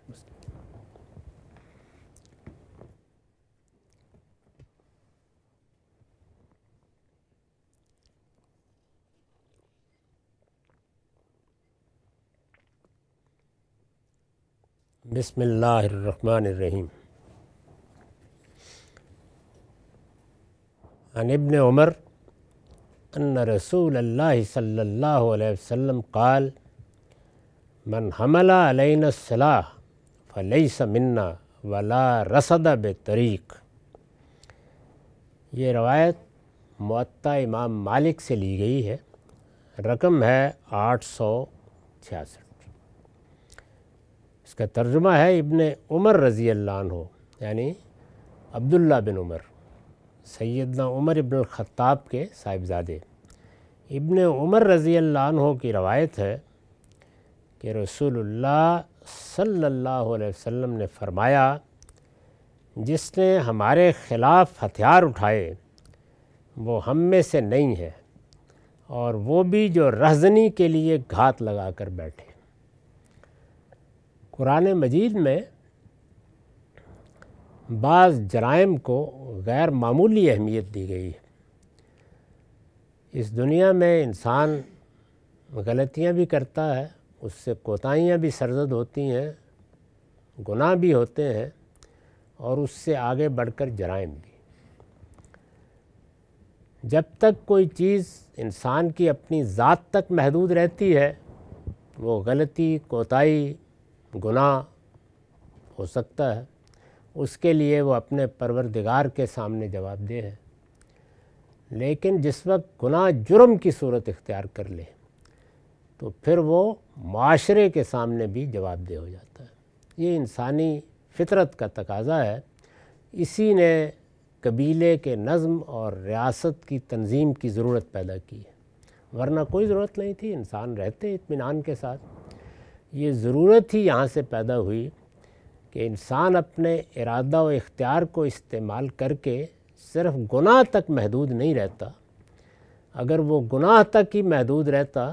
अन इबन उमर अन रसूल अल्लाह सल्लल्लाहु अलैहि वसल्लम काल मन हमला अलैन सलाह फ़लई मन्ना वला रसद बरीक ये रवायत मत्ता इमाम मालिक से ली गई है रकम है आठ सौ छियासठ इसका तर्जुमा है इबन उमर रज़ी अल्लाह यानी अब्दुल्ला बिन उमर सैदना उमर इब्न ख़त्ताब के साहिबजादे इब्न उमर रज़ी अल्लाह की रवायत है कि रसूलुल्लाह सल्लल्लाहु अलैहि वसल्लम ने फरमाया जिसने हमारे ख़िलाफ़ हथियार उठाए वो हम में से नहीं है और वो भी जो रहजनी के लिए घात लगा कर बैठे कुरान मजीद में बाज़ जराइम को गैर मामूली अहमियत दी गई है इस दुनिया में इंसान गलतियां भी करता है उससे कोताहियाँ भी सरजद होती हैं गुनाह भी होते हैं और उससे आगे बढ़कर जराइम भी जब तक कोई चीज़ इंसान की अपनी ज़ात तक महदूद रहती है वो गलती कोताही गुनाह हो सकता है उसके लिए वो अपने परवरदिगार के सामने जवाबदेह है लेकिन जिस वक्त गुनाह जुर्म की सूरत इख्तियार कर ले तो फिर वो माशरे के सामने भी जवाबदेह हो जाता है ये इंसानी फितरत का तकाजा है इसी ने कबीले के नज़म और रियासत की तंजीम की ज़रूरत पैदा की है वरना कोई ज़रूरत नहीं थी इंसान रहते इतमान के साथ ये ज़रूरत ही यहाँ से पैदा हुई कि इंसान अपने इरादा व इख्तियार को इस्तेमाल करके सिर्फ गुनाह तक महदूद नहीं रहता अगर वो गुनाह तक ही महदूद रहता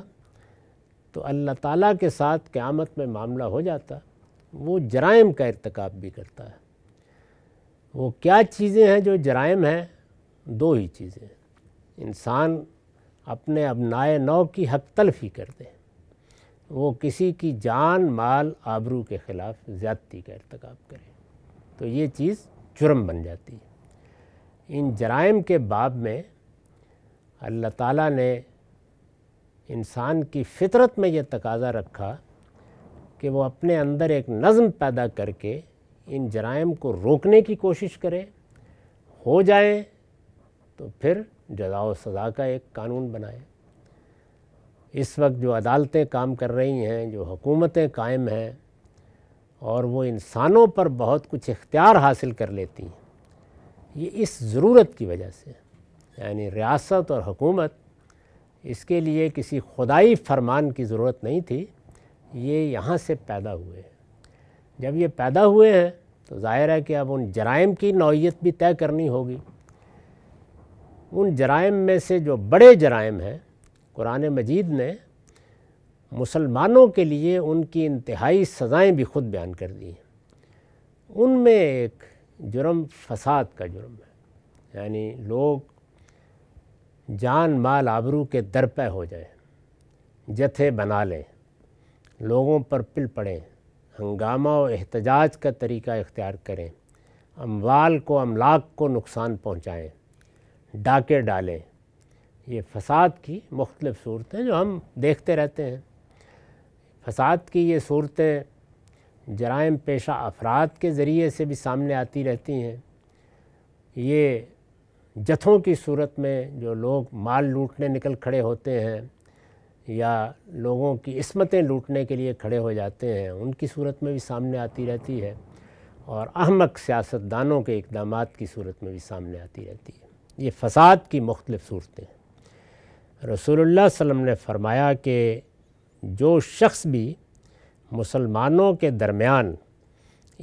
तो अल्लाह ताला के साथ क़्यामत में मामला हो जाता वो जराइम का इरतकब भी करता है वो क्या चीज़ें हैं जो जराइम हैं दो ही चीज़ें इंसान अपने अब नाए नौ की हक तलफी कर दे वो किसी की जान माल आबरू के ख़िलाफ़ ज़्यादती का इरतकब करें तो ये चीज़ जुर्म बन जाती है इन जराइम के बाब में अल्लाह ताला ने इंसान की फितरत में ये तकाजा रखा कि वो अपने अंदर एक नज़म पैदा करके इन जराइम को रोकने की कोशिश करे हो जाए तो फिर जजा सज़ा का एक कानून बनाए इस वक्त जो अदालतें काम कर रही हैं जो हुकूमतें कायम हैं और वो इंसानों पर बहुत कुछ इख्तियार हासिल कर लेती हैं ये इस ज़रूरत की वजह से यानी रियासत और हुकूमत इसके लिए किसी खुदाई फरमान की ज़रूरत नहीं थी ये यहाँ से पैदा हुए हैं जब ये पैदा हुए हैं तो ज़ाहिर है कि अब उन जराइम की नौीयत भी तय करनी होगी उन जराइम में से जो बड़े जराइम हैं कुरान मजीद ने मुसलमानों के लिए उनकी इंतहाई सज़ाएँ भी ख़ुद बयान कर दी हैं उनमें एक जुर्म फसाद का जुर्म है यानी लोग जान माल आबरू के दर पे हो जाए जथे बना लें लोगों पर पिल पड़ें हंगामा और एहतजाज का तरीका इख्तियार करें अमवाल को अमलाक को नुकसान पहुँचाएँ डाके डालें ये फ़साद की मुख्तलिफ़ सूरतें जो हम देखते रहते हैं फसाद की ये सूरतें जराइम पेशा अफराद के ज़रिए से भी सामने आती रहती हैं ये जथों की सूरत में जो लोग माल लूटने निकल खड़े होते हैं या लोगों की इसमतें लूटने के लिए खड़े हो जाते हैं उनकी सूरत में भी सामने आती रहती है और अहमक सियासतदानों के इकदाम की सूरत में भी सामने आती रहती है ये फ़साद की मुख्तलिफ़ सूरतें हैं रसूलुल्लाह वसल्लम ने फरमाया कि जो शख्स भी मुसलमानों के दरमियान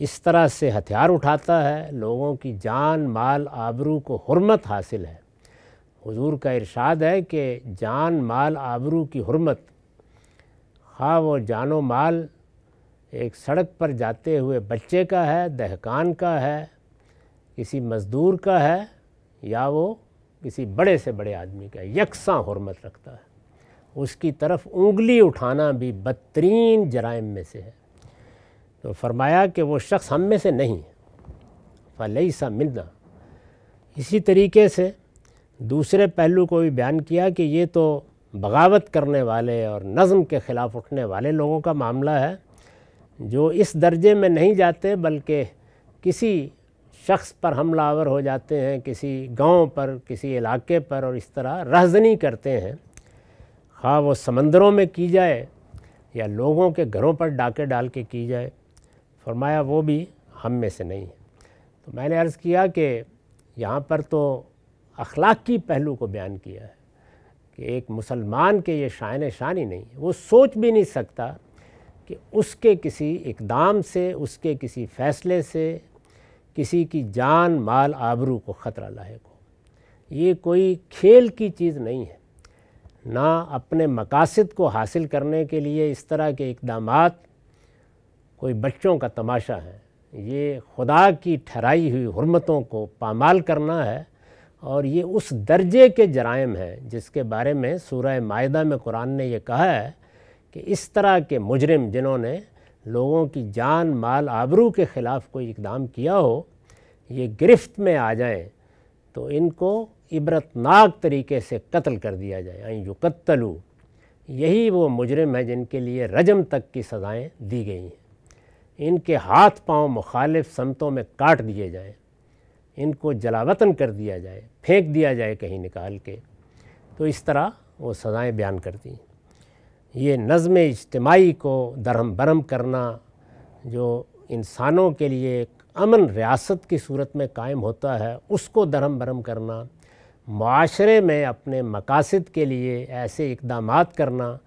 इस तरह से हथियार उठाता है लोगों की जान माल आबरू को हरमत हासिल है हुजूर का इरशाद है कि जान माल आबरू की हरमत हाँ वो जानो माल एक सड़क पर जाते हुए बच्चे का है दहकान का है किसी मज़दूर का है या वो किसी बड़े से बड़े आदमी का यकसा हरमत रखता है उसकी तरफ उंगली उठाना भी बदतरीन जराइम में से है तो फरमाया कि वो शख्स हम में से नहीं फलई सा मिलना इसी तरीके से दूसरे पहलू को भी बयान किया कि ये तो बगावत करने वाले और नज़म के ख़िलाफ़ उठने वाले लोगों का मामला है जो इस दर्जे में नहीं जाते बल्कि किसी शख्स पर हमलावर हो जाते हैं किसी गांव पर किसी इलाके पर और इस तरह रहजनी करते हैं हाँ वो समंदरों में की जाए या लोगों के घरों पर डाके डाल के की जाए फरमाया वो भी हम में से नहीं है तो मैंने अर्ज़ किया कि यहाँ पर तो अखलाक़ी पहलू को बयान किया है कि एक मुसलमान के ये शायन शान ही नहीं वो सोच भी नहीं सकता कि उसके किसी इकदाम से उसके किसी फ़ैसले से किसी की जान माल आबरू को ख़तरा लायक हो ये कोई खेल की चीज़ नहीं है ना अपने मकासद को हासिल करने के लिए इस तरह के इकदाम कोई बच्चों का तमाशा है ये खुदा की ठहराई हुई हरमतों को पामाल करना है और ये उस दर्जे के जराइम हैं जिसके बारे में सूर्य माह में कुरान ने यह कहा है कि इस तरह के मुजरम जिन्होंने लोगों की जान माल आबरू के ख़िलाफ़ कोई इकदाम किया हो ये गिरफ्त में आ जाएं तो इनको इबरतनाक तरीके से कत्ल कर दिया जाए आई युकत्तलू यही वो मुजरम है जिनके लिए रजम तक की सज़ाएँ दी गई हैं इनके हाथ पांव मुखालिफ समतों में काट दिए जाएं इनको जलावतन कर दिया जाए फेंक दिया जाए कहीं निकाल के तो इस तरह वो सज़ाएँ बयान करती हैं ये नज़म इज्तमाही को दरहम बरहम करना जो इंसानों के लिए एक अमन रियासत की सूरत में कायम होता है उसको दरहम बरहम करना माशरे में अपने मकासद के लिए ऐसे इकदाम करना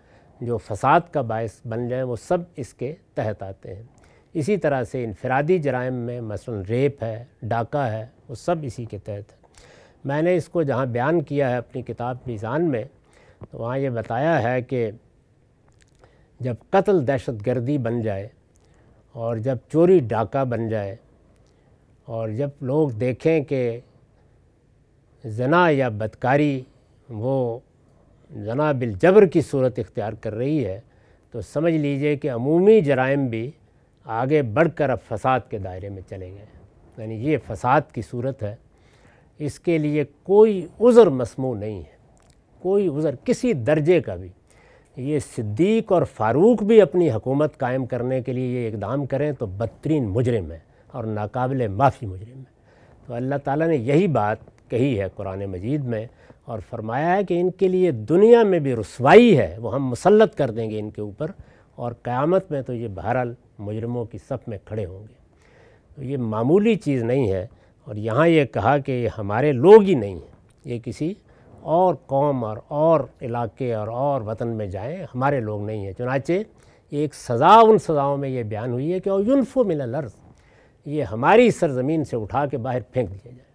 जो फसाद का बायस बन जाए वो सब इसके तहत आते हैं इसी तरह से इनफरादी जराइम में मसलन रेप है डाका है वो सब इसी के तहत है मैंने इसको जहाँ बयान किया है अपनी किताब मीज़ान में तो वहाँ ये बताया है कि जब कत्ल दहशत गर्दी बन जाए और जब चोरी डाका बन जाए और जब लोग देखें कि जना या बदकारी वो जना बिलजबर की सूरत इख्तियार कर रही है तो समझ लीजिए कि अमूमी जराइम भी आगे बढ़ कर अब फसाद के दायरे में चले गए यानी ये फसाद की सूरत है इसके लिए कोई उज़र मसमू नहीं है कोई उज़र किसी दर्जे का भी ये सिद्दीक और फारूक भी अपनी हकूमत कायम करने के लिए ये इकदाम करें तो बदतरीन मुजरम है और नाकबिल माफ़ी मुजरम है तो अल्लाह ताला ने यही बात कही है कुरान मजीद में और फरमाया है कि इनके लिए दुनिया में भी रसवाई है वो हम मुसलत कर देंगे इनके ऊपर और क़्यामत में तो ये बहरहाल मुजरमों की सफ़ में खड़े होंगे तो ये मामूली चीज़ नहीं है और यहाँ ये कहा कि हमारे लोग ही नहीं हैं ये किसी और कौम और और इलाके और और वतन में जाएं हमारे लोग नहीं हैं चुनाचे एक सज़ा उन सज़ाओं में ये बयान हुई है कि और युल्फ़ो मिला लर्ज ये हमारी सरजमीन से उठा के बाहर फेंक दिया जाए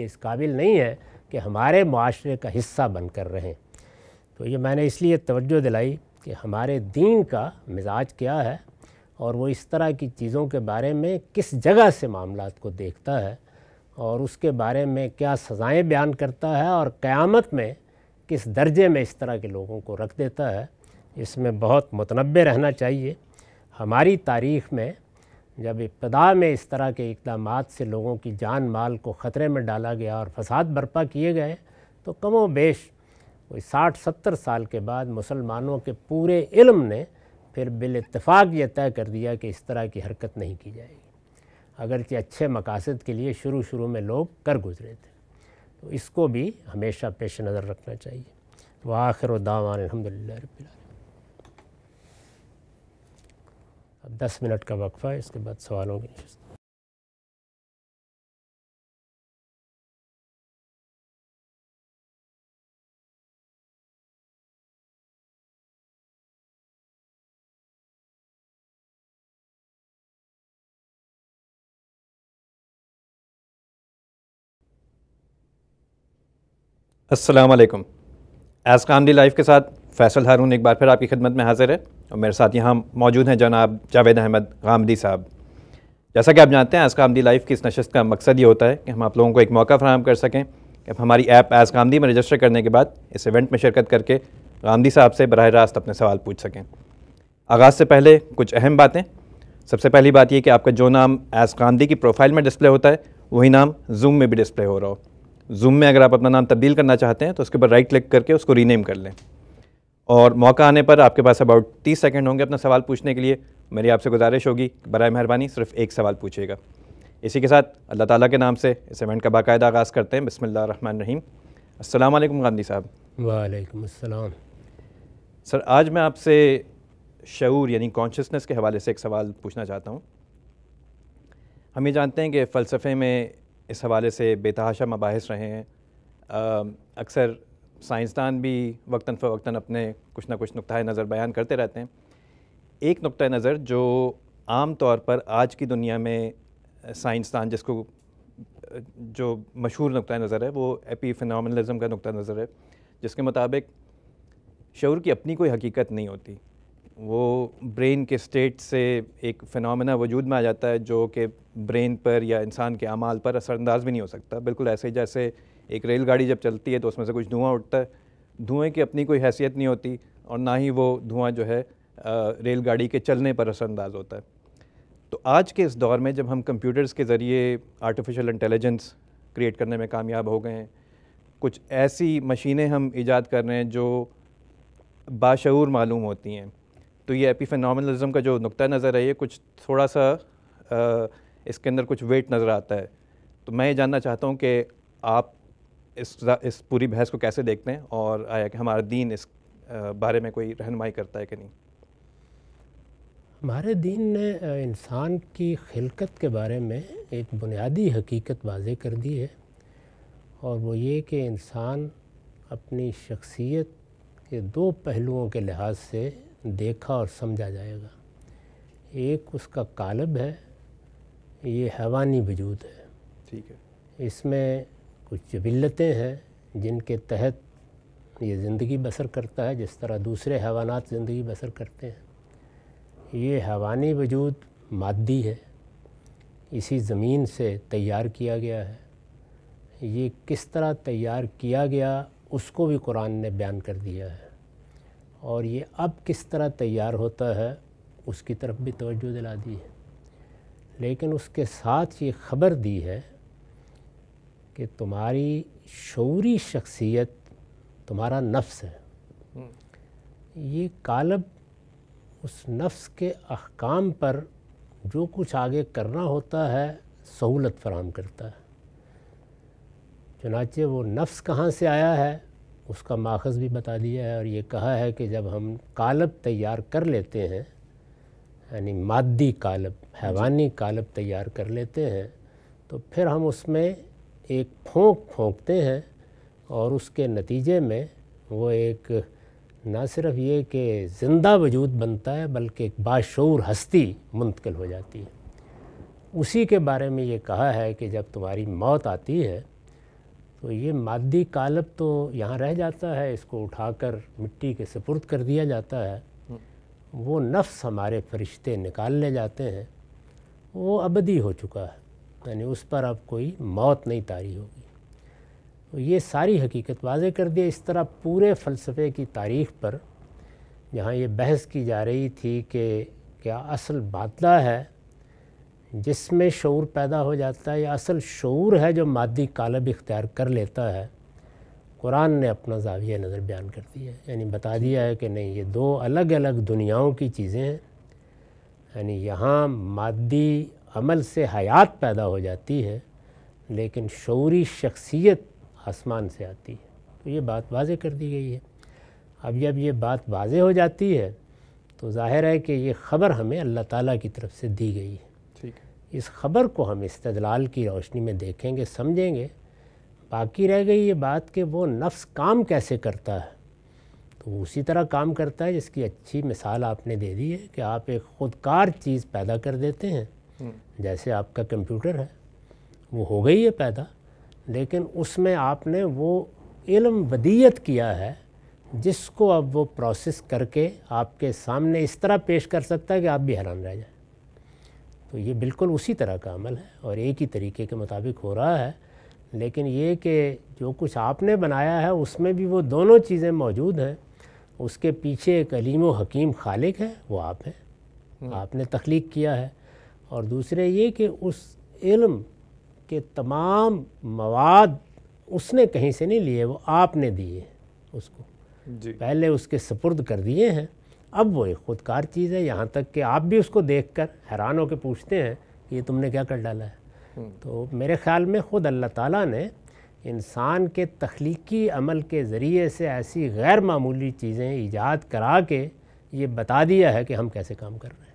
ये इस काबिल नहीं है कि हमारे माशरे का हिस्सा बनकर रहें तो ये मैंने इसलिए तवज्जो दिलाई कि हमारे दीन का मिजाज क्या है और वो इस तरह की चीज़ों के बारे में किस जगह से मामला को देखता है और उसके बारे में क्या सज़ाएं बयान करता है और क़यामत में किस दर्जे में इस तरह के लोगों को रख देता है इसमें बहुत मतनबे रहना चाहिए हमारी तारीख़ में जब इब्तदा में इस तरह के इकदाम से लोगों की जान माल को ख़तरे में डाला गया और फसाद बर्पा किए गए तो कमो बेश कोई साठ सत्तर साल के बाद मुसलमानों के पूरे इल्म ने फिर बिल इतफ़ाक़ यह तय कर दिया कि इस तरह की हरकत नहीं की जाएगी अगर कि अच्छे मकासद के लिए शुरू शुरू में लोग कर गुजरे थे तो इसको भी हमेशा पेश नज़र रखना चाहिए तो आखिर दावान अलहमदिल्ला अब दस मिनट का वक्फ़ा है इसके बाद सवालों की असलकम एज़ कामली लाइफ के साथ फैसल हारून एक बार फिर आपकी खिदमत में हाज़िर है और मेरे साथ यहाँ मौजूद हैं जनाब जावेद अहमद गामदी साहब जैसा कि आप जानते हैं एज़ कामदी लाइफ की इस नशस्त का मकसद ये होता है कि हम आप लोगों को एक मौका फ्राहम कर सकें कि हमारी ऐप एज़ कामदी में रजिस्टर करने के बाद इस इवेंट में शिरकत करके गामदी साहब से बरह रास्त अपने सवाल पूछ सकें आगाज़ से पहले कुछ अहम बातें सबसे पहली बात यह कि आपका जो नाम एज़ कामदी की प्रोफाइल में डिस्प्ले होता है वही नाम जूम में भी डिस्प्ले हो रहा हो जूम में अगर आप अपना नाम तब्दील करना चाहते हैं तो उसके ऊपर राइट क्लिक करके उसको रीनेम कर लें और मौका आने पर आपके पास अबाउट तीस सेकेंड होंगे अपना सवाल पूछने के लिए मेरी आपसे गुजारिश होगी बर मेहरबानी सिर्फ एक सवाल पूछेगा इसी के साथ अल्लाह ताला के नाम से इस इवेंट का बाकायदा आगाज़ करते हैं बसमिल्ल रहीम अस्सलाम वालेकुम गांधी साहब वालेकुम अस्सलाम सर आज मैं आपसे शूर यानी कॉन्शियसनेस के हवाले से एक सवाल पूछना चाहता हूँ हम ये जानते हैं कि फ़लसफ़े में इस हवाले से बेतहाशा मबास रहे हैं अक्सर साइंसदान भी वक्ता फ़वक्ता अपने कुछ ना कुछ नुकतः नज़र बयान करते रहते हैं एक नुक़ नज़र जो आम तौर पर आज की दुनिया में साइंसदान जिसको जो मशहूर नुक़ नज़र है वो एपी फिनमिनलिज़म का नुक़ नज़र है जिसके मुताबिक शौर की अपनी कोई हकीकत नहीं होती वो ब्रेन के स्टेट से एक फिनमिना वजूद में आ जाता है जो कि ब्रेन पर या इंसान के अमाल पर असरअंदाज भी नहीं हो सकता बिल्कुल ऐसे ही जैसे एक रेलगाड़ी जब चलती है तो उसमें से कुछ धुआं उठता है धुएँ की अपनी कोई हैसियत नहीं होती और ना ही वो धुआँ जो है रेलगाड़ी के चलने पर असरअंदाज होता है तो आज के इस दौर में जब हम कंप्यूटर्स के ज़रिए आर्टिफिशियल इंटेलिजेंस क्रिएट करने में कामयाब हो गए हैं कुछ ऐसी मशीनें हम ईजाद कर रहे हैं जो बाशूर मालूम होती हैं तो ये एपी फिनमिनलिज़म का जो नुकता नज़र है ये कुछ थोड़ा सा आ, इसके अंदर कुछ वेट नज़र आता है तो मैं ये जानना चाहता हूँ कि आप इस इस पूरी बहस को कैसे देखते हैं और आया कि हमारा दीन इस बारे में कोई रहनमाई करता है कि नहीं हमारे दीन ने इंसान की खिलकत के बारे में एक बुनियादी हकीकत वाज कर दी है और वो ये कि इंसान अपनी शख्सियत के दो पहलुओं के लिहाज से देखा और समझा जाएगा एक उसका कालब है ये हैवानी वजूद है ठीक है इसमें कुछ जबिलतें हैं जिनके तहत ये ज़िंदगी बसर करता है जिस तरह दूसरे हैवानात ज़िंदगी बसर करते हैं ये हैवानी वजूद मादी है इसी ज़मीन से तैयार किया गया है ये किस तरह तैयार किया गया उसको भी कुरान ने बयान कर दिया है और ये अब किस तरह तैयार होता है उसकी तरफ भी तवज्जो दिला दी है लेकिन उसके साथ ये ख़बर दी है कि तुम्हारी शौरी शख्सियत तुम्हारा नफ्स है हम्म। ये कालब उस नफ्स के अहकाम पर जो कुछ आगे करना होता है सहूलत फराम करता है चुनाचे वो नफ्स कहाँ से आया है उसका माखज़ भी बता दिया है और ये कहा है कि जब हम कालब तैयार कर लेते हैं यानी मादी कालब हैवानी कालब तैयार कर लेते हैं तो फिर हम उसमें एक फोंक फोंकते हैं और उसके नतीजे में वो एक ना सिर्फ ये कि ज़िंदा वजूद बनता है बल्कि एक बाशूर हस्ती मुंतकिल हो जाती है उसी के बारे में ये कहा है कि जब तुम्हारी मौत आती है तो ये मादी कालब तो यहाँ रह जाता है इसको उठाकर मिट्टी के सपुर्द कर दिया जाता है वो नफ्स हमारे फरिश्ते निकाल ले जाते हैं वो अबदी हो चुका है यानी उस पर अब कोई मौत नहीं तारी होगी तो ये सारी हकीकत वाज कर दिया इस तरह पूरे फ़लसफ़े की तारीख पर जहाँ ये बहस की जा रही थी कि क्या असल बादला है जिसमें शूर पैदा हो जाता है या असल शूर है जो मादी कालब इख्तियार कर लेता है कुरान ने अपना जाविया नज़र बयान कर दिया है यानी बता दिया है कि नहीं ये दो अलग अलग दुनियाओं की चीज़ें हैं यानी यहाँ मादी अमल से हयात पैदा हो जाती है लेकिन शौरी शख्सियत आसमान से आती है तो ये बात वाज कर दी गई है अब जब ये बात वाज हो जाती है तो जाहिर है कि ये ख़बर हमें अल्लाह ताला की तरफ से दी गई है इस ख़बर को हम इस्तलाल की रोशनी में देखेंगे समझेंगे बाकी रह गई ये बात कि वो नफ्स काम कैसे करता है तो उसी तरह काम करता है जिसकी अच्छी मिसाल आपने दे दी है कि आप एक ख़ुदकार चीज़ पैदा कर देते हैं हम्म। जैसे आपका कंप्यूटर है वो हो गई है पैदा लेकिन उसमें आपने वो इल्म वदीयत किया है जिसको अब वो प्रोसेस करके आपके सामने इस तरह पेश कर सकता है कि आप भी हैरान रह जाए तो ये बिल्कुल उसी तरह का अमल है और एक ही तरीके के मुताबिक हो रहा है लेकिन ये कि जो कुछ आपने बनाया है उसमें भी वो दोनों चीज़ें मौजूद हैं उसके पीछे एक अलीम हकीम खालिक है वो आप हैं हम्म। आपने तख्लीक किया है और दूसरे ये कि उस इल्म के तमाम मवाद उसने कहीं से नहीं लिए वो आपने दिए उसको पहले उसके सपुर्द कर दिए हैं अब वो एक ख़ुदकार चीज़ है यहाँ तक कि आप भी उसको देख कर हैरान होकर पूछते हैं कि ये तुमने क्या कर डाला है हम्म। तो मेरे ख़्याल में ख़ुद अल्लाह ताला ने इंसान के तख्लीकी अमल के ज़रिए से ऐसी गैर मामूली चीज़ें ईजाद करा के ये बता दिया है कि हम कैसे काम कर रहे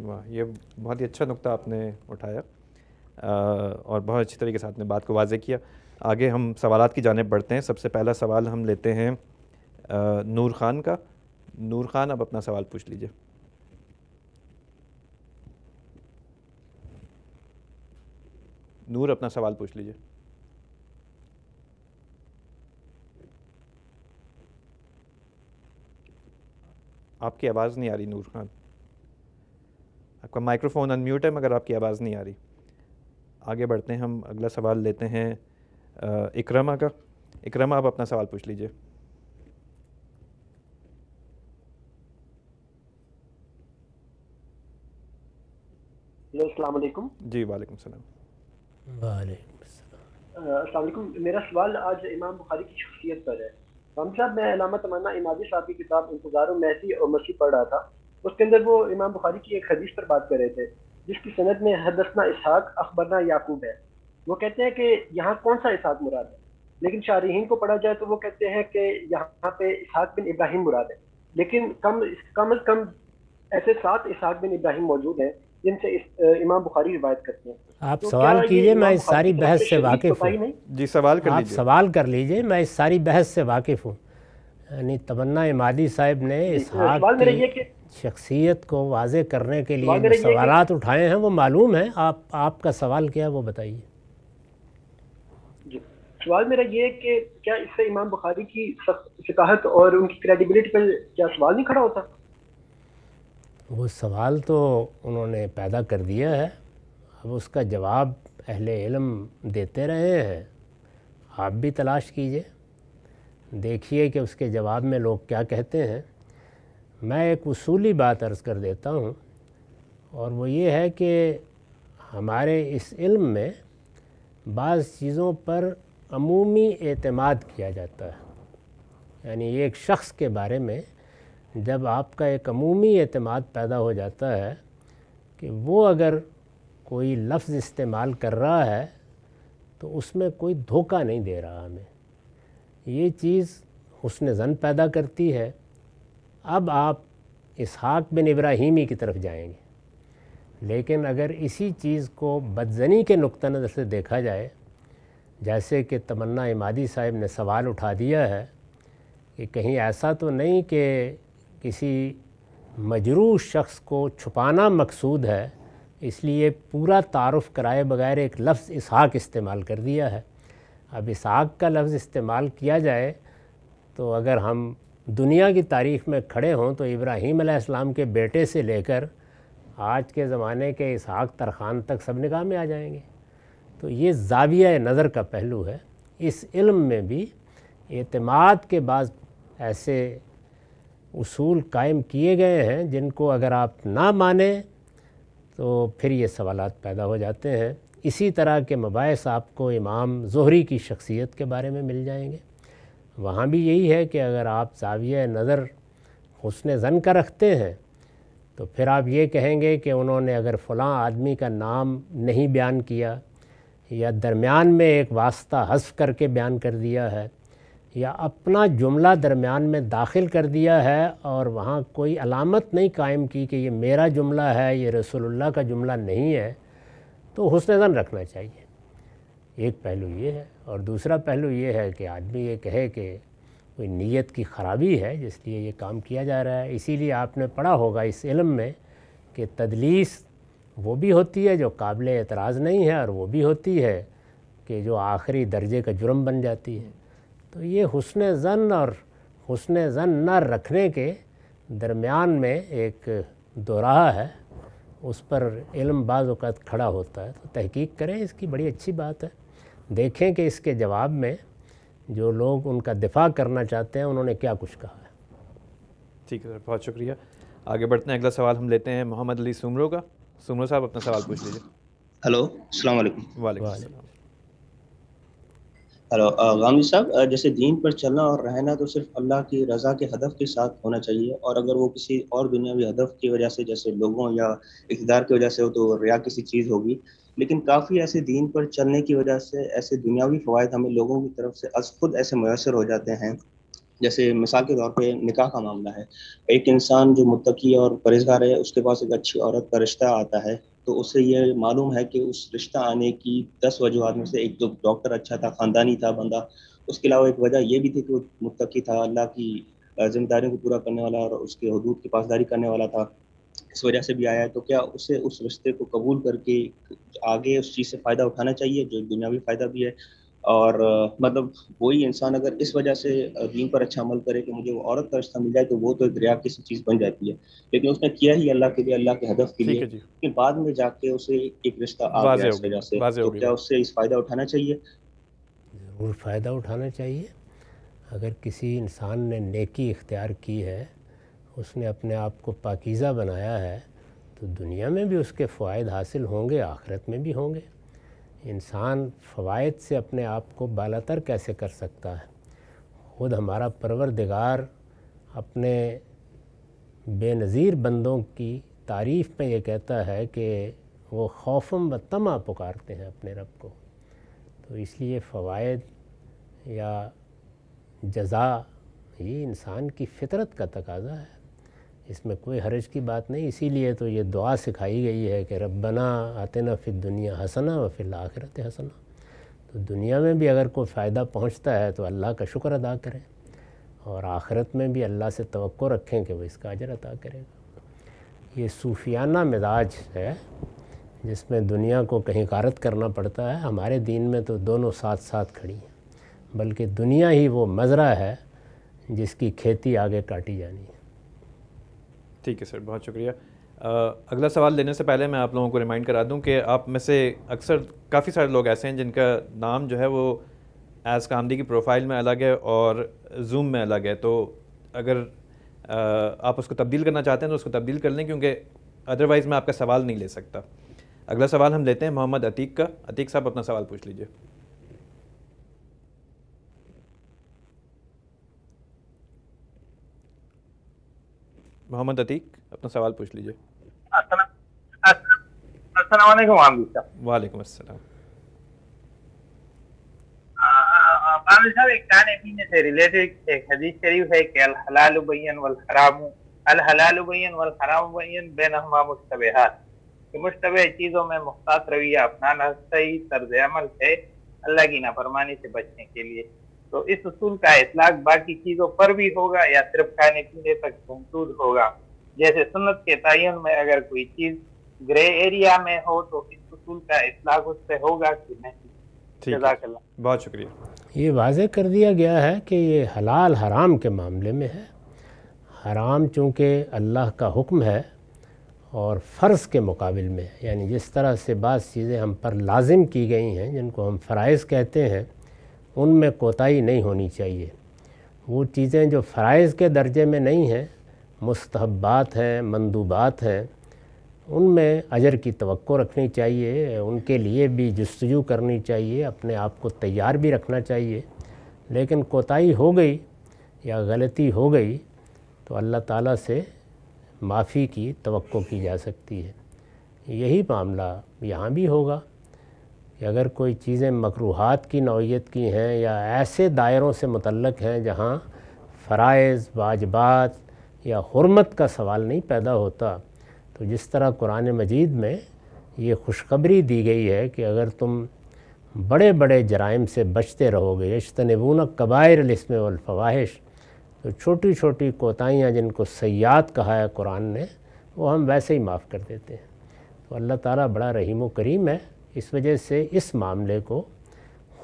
हैं वाह ये बहुत ही अच्छा नुक्ता आपने उठाया आ, और बहुत अच्छी तरीके से आपने बात को वाजे किया आगे हम सवाल की जानब बढ़ते हैं सबसे पहला सवाल हम लेते हैं आ, नूर ख़ान का नूर खान अब अपना सवाल पूछ लीजिए नूर अपना सवाल पूछ लीजिए आपकी आवाज़ नहीं आ रही नूर खान आपका माइक्रोफोन अनम्यूट है मगर आपकी आवाज़ नहीं आ रही आगे बढ़ते हैं हम अगला सवाल लेते हैं इकरमा का इकरमा आप अपना सवाल पूछ लीजिए अस्सलाम जी वालेकुम सलाम वालेकुम मेरा सवाल आज इमाम बुखारी की शख्सियत पर है हम साहब मैं अलामत तमन्ना इमाजी साहब की किताब इंतजार मैसी और मसी पढ़ रहा था उसके अंदर वो इमाम बुखारी की एक हदीस पर बात कर रहे थे जिसकी सनत में हदसना इसहाक अखबरना याकूब है वो कहते हैं कि यहाँ कौन सा इसहाक मुराद है लेकिन शारहीन को पढ़ा जाए तो वो कहते हैं कि यहाँ पे इसहाक बिन इब्राहिम मुराद है लेकिन कम कम अज कम ऐसे सात इसहाक बिन इब्राहिम मौजूद हैं जिनसे इमाम बुखारी रिवायत करते हैं आप तो सवाल कीजिए मैं इस सारी बहस से तो वाकिफ़ तो हूँ जी सवाल कर आप सवाल कर लीजिए मैं इस सारी बहस से वाकिफ़ हूँ यानी तमन्ना इमादी साहब ने इस की शख्सियत को वाज करने के लिए जो सवाल उठाए हैं वो मालूम है आप आपका सवाल क्या है वो बताइए सवाल मेरा ये है कि क्या इससे इमाम बुखारी की सख्त शिकायत और उनकी क्रेडिबिलिटी पर क्या सवाल नहीं खड़ा होता वो सवाल तो उन्होंने पैदा कर दिया है अब उसका जवाब अहले इलम देते रहे हैं आप भी तलाश कीजिए देखिए कि उसके जवाब में लोग क्या कहते हैं मैं एक उसूली बात अर्ज़ कर देता हूँ और वो ये है कि हमारे इस इल्म में बाज़ चीज़ों पर अमूमी अतमाद किया जाता है यानी एक शख्स के बारे में जब आपका एक अमूमी अतमाद पैदा हो जाता है कि वो अगर कोई लफ्ज़ इस्तेमाल कर रहा है तो उसमें कोई धोखा नहीं दे रहा हमें ये चीज़ उसने जन पैदा करती है अब आप इसहाक बिन इब्राहिमी की तरफ जाएंगे लेकिन अगर इसी चीज़ को बदजनी के नुक़ नज़र से देखा जाए जैसे कि तमन्ना इमादी साहब ने सवाल उठा दिया है कि कहीं ऐसा तो नहीं कि किसी मजरू शख्स को छुपाना मकसूद है इसलिए पूरा तारफ़ कराए बगैर एक लफ्ज़ इसहाक इस्तेमाल कर दिया है अब इसहाक का लफ्ज़ इस्तेमाल किया जाए तो अगर हम दुनिया की तारीख़ में खड़े हों तो इब्राहीम अलैहिस्सलाम के बेटे से लेकर आज के ज़माने के इसहाक तरखान तक सब निगाह में आ जाएंगे तो ये जाविया नज़र का पहलू है इस इल्म में भी अतमाद के बाद ऐसे उसूल कायम किए गए हैं जिनको अगर आप ना माने तो फिर ये सवाल पैदा हो जाते हैं इसी तरह के मबास आपको इमाम जहरी की शख्सियत के बारे में मिल जाएंगे वहाँ भी यही है कि अगर आप जाविया नज़र हसन जन का रखते हैं तो फिर आप ये कहेंगे कि उन्होंने अगर फ़लाँ आदमी का नाम नहीं बयान किया या दरमियान में एक वास्ता हसफ़ करके बयान कर दिया है या अपना जुमला दरमियान में दाखिल कर दिया है और वहाँ कोई अलामत नहीं कायम की कि ये मेरा जुमला है ये रसोल्ला का जुमला नहीं है तो हुसन जन रखना चाहिए एक पहलू ये है और दूसरा पहलू ये है कि आदमी ये कहे कि कोई नीयत की ख़राबी है जिसलिए ये काम किया जा रहा है इसीलिए आपने पढ़ा होगा इस इलम में कि तदलीस वो भी होती है जो काबिल एतराज़ नहीं है और वो भी होती है कि जो आखिरी दर्जे का जुर्म बन जाती है तो ये हुसन ज़न और हुसन ज़न न रखने के दरमियान में एक दोराहा है उस पर इल्म बाज़ात खड़ा होता है तो तहकीक करें इसकी बड़ी अच्छी बात है देखें कि इसके जवाब में जो लोग उनका दिफा करना चाहते हैं उन्होंने क्या कुछ कहा है ठीक है सर बहुत शुक्रिया आगे बढ़ते हैं अगला सवाल हम लेते हैं मोहम्मद अली सुमरों का सुमरों साहब अपना सवाल पूछ लीजिए हेलो अलैक्म वाले हेलो गांधी साहब जैसे दीन पर चलना और रहना तो सिर्फ अल्लाह की रज़ा के हदफ के साथ होना चाहिए और अगर वो किसी और दुनियावी हदफ की वजह से जैसे लोगों या इकदार की वजह से हो तो रिया किसी चीज़ होगी लेकिन काफ़ी ऐसे दीन पर चलने की वजह से ऐसे दुनियावी फ़वाद हमें लोगों की तरफ से अस खुद ऐसे मैसर हो जाते हैं जैसे मिसाल के तौर पे निकाह का मामला है एक इंसान जो मुतकी और परहेजगार है उसके पास एक अच्छी औरत का रिश्ता आता है तो उससे यह मालूम है कि उस रिश्ता आने की दस वजूहत में से एक तो डॉक्टर अच्छा था ख़ानदानी था बंदा उसके अलावा एक वजह यह भी थी कि वो मुतकी था अल्लाह की जिम्मेदारियों को पूरा करने वाला और उसके हदूद की पासदारी करने वाला था इस वजह से भी आया है तो क्या उसे उस रिश्ते को कबूल करके आगे उस चीज़ से फ़ायदा उठाना चाहिए जो दुनियावी फ़ायदा भी है और मतलब वही इंसान अगर इस वजह से दीन पर अच्छा अमल करे कि मुझे वो औरत का रिश्ता मिल जाए तो वो तो दरिया किसी चीज़ बन जाती है लेकिन उसने किया ही अल्लाह के लिए अल्लाह के हदफ के लिए लेकिन बाद में जाके उसे एक रिश्ता आ गया इस वजह से तो क्या उससे इस फ़ायदा उठाना चाहिए ज़रूर फ़ायदा उठाना चाहिए अगर किसी इंसान ने नेकी इख्तियार की है उसने अपने आप को पाकिज़ा बनाया है तो दुनिया में भी उसके फ़ायद हासिल होंगे आखिरत में भी होंगे इंसान फ़वाद से अपने आप को बालातर कैसे कर सकता है खुद हमारा परवरदिगार अपने बेनज़ीर बंदों की तारीफ़ में ये कहता है कि वो खौफम व तमा पुकारते हैं अपने रब को तो इसलिए फ़वाद या जजा ये इंसान की फितरत का तकाजा है इसमें कोई हरज की बात नहीं इसीलिए तो ये दुआ सिखाई गई है कि रबना आते ना फिर दुनिया हसना व फिर आखिरत हसना तो दुनिया में भी अगर कोई फ़ायदा पहुंचता है तो अल्लाह का शुक्र अदा करें और आखिरत में भी अल्लाह से तो रखें कि वह इसका अजर अदा करेगा ये सूफियाना मिजाज है जिसमें दुनिया को कहीं कारत करना पड़ता है हमारे दीन में तो दोनों साथ साथ खड़ी हैं बल्कि दुनिया ही वो मजरा है जिसकी खेती आगे काटी जानी है ठीक है सर बहुत शुक्रिया अगला सवाल लेने से पहले मैं आप लोगों को रिमाइंड करा दूं कि आप में से अक्सर काफ़ी सारे लोग ऐसे हैं जिनका नाम जो है वो एस कामदी की प्रोफाइल में अलग है और जूम में अलग है तो अगर आप उसको तब्दील करना चाहते हैं तो उसको तब्दील कर लें क्योंकि अदरवाइज़ मैं आपका सवाल नहीं ले सकता अगला सवाल हम लेते हैं मोहम्मद अतीक का अतीक साहब अपना सवाल पूछ लीजिए मोहम्मद अतीक अपना सवाल पूछ लीजिए वालेकुम अस्सलाम चीज़ों में मुख्त रवैया अपनाना सही तर्ज अमल है अल्लाह की नाफरमानी से बचने के लिए तो इस उसूल का इतलाक बाकी चीज़ों पर भी होगा या सिर्फ खाने पीने तक महदूद होगा जैसे सुन्नत के तयन में अगर कोई चीज़ ग्रे एरिया में हो तो इस उसूल का इतलाक उससे होगा कि नहीं ठीक बहुत शुक्रिया ये वाज कर दिया गया है कि ये हलाल हराम के मामले में है हराम चूँकि अल्लाह का हुक्म है और फ़र्ज़ के मुकाबले में यानी जिस तरह से बाज़ चीज़ें हम पर लाजिम की गई हैं जिनको हम फ़राइज़ कहते हैं उनमें कोताही नहीं होनी चाहिए वो चीज़ें जो फ़रज़ के दर्जे में नहीं हैं मस्तबात हैं मंदूबात हैं उनमें अजर की तो रखनी चाहिए उनके लिए भी जस्तजू करनी चाहिए अपने आप को तैयार भी रखना चाहिए लेकिन कोताही हो गई या गलती हो गई तो अल्लाह ताला से माफ़ी की तो की जा सकती है यही मामला यहाँ भी होगा कि अगर कोई चीज़ें मकरूहत की नौीयत की हैं या ऐसे दायरों से मुतलक हैं जहाँ फ़रज़ वाजबात या हरमत का सवाल नहीं पैदा होता तो जिस तरह कुरान मजीद में ये खुशखबरी दी गई है कि अगर तुम बड़े बड़े जराइम से बचते रहोगे यशतनबून कबायर इसम वलफवाहिश तो छोटी छोटी कोताहियाँ जिनको सयाद कहा है कुरान ने वो हम वैसे ही माफ़ कर देते हैं तो अल्लाह ताला बड़ा रहीम करीम है इस वजह से इस मामले को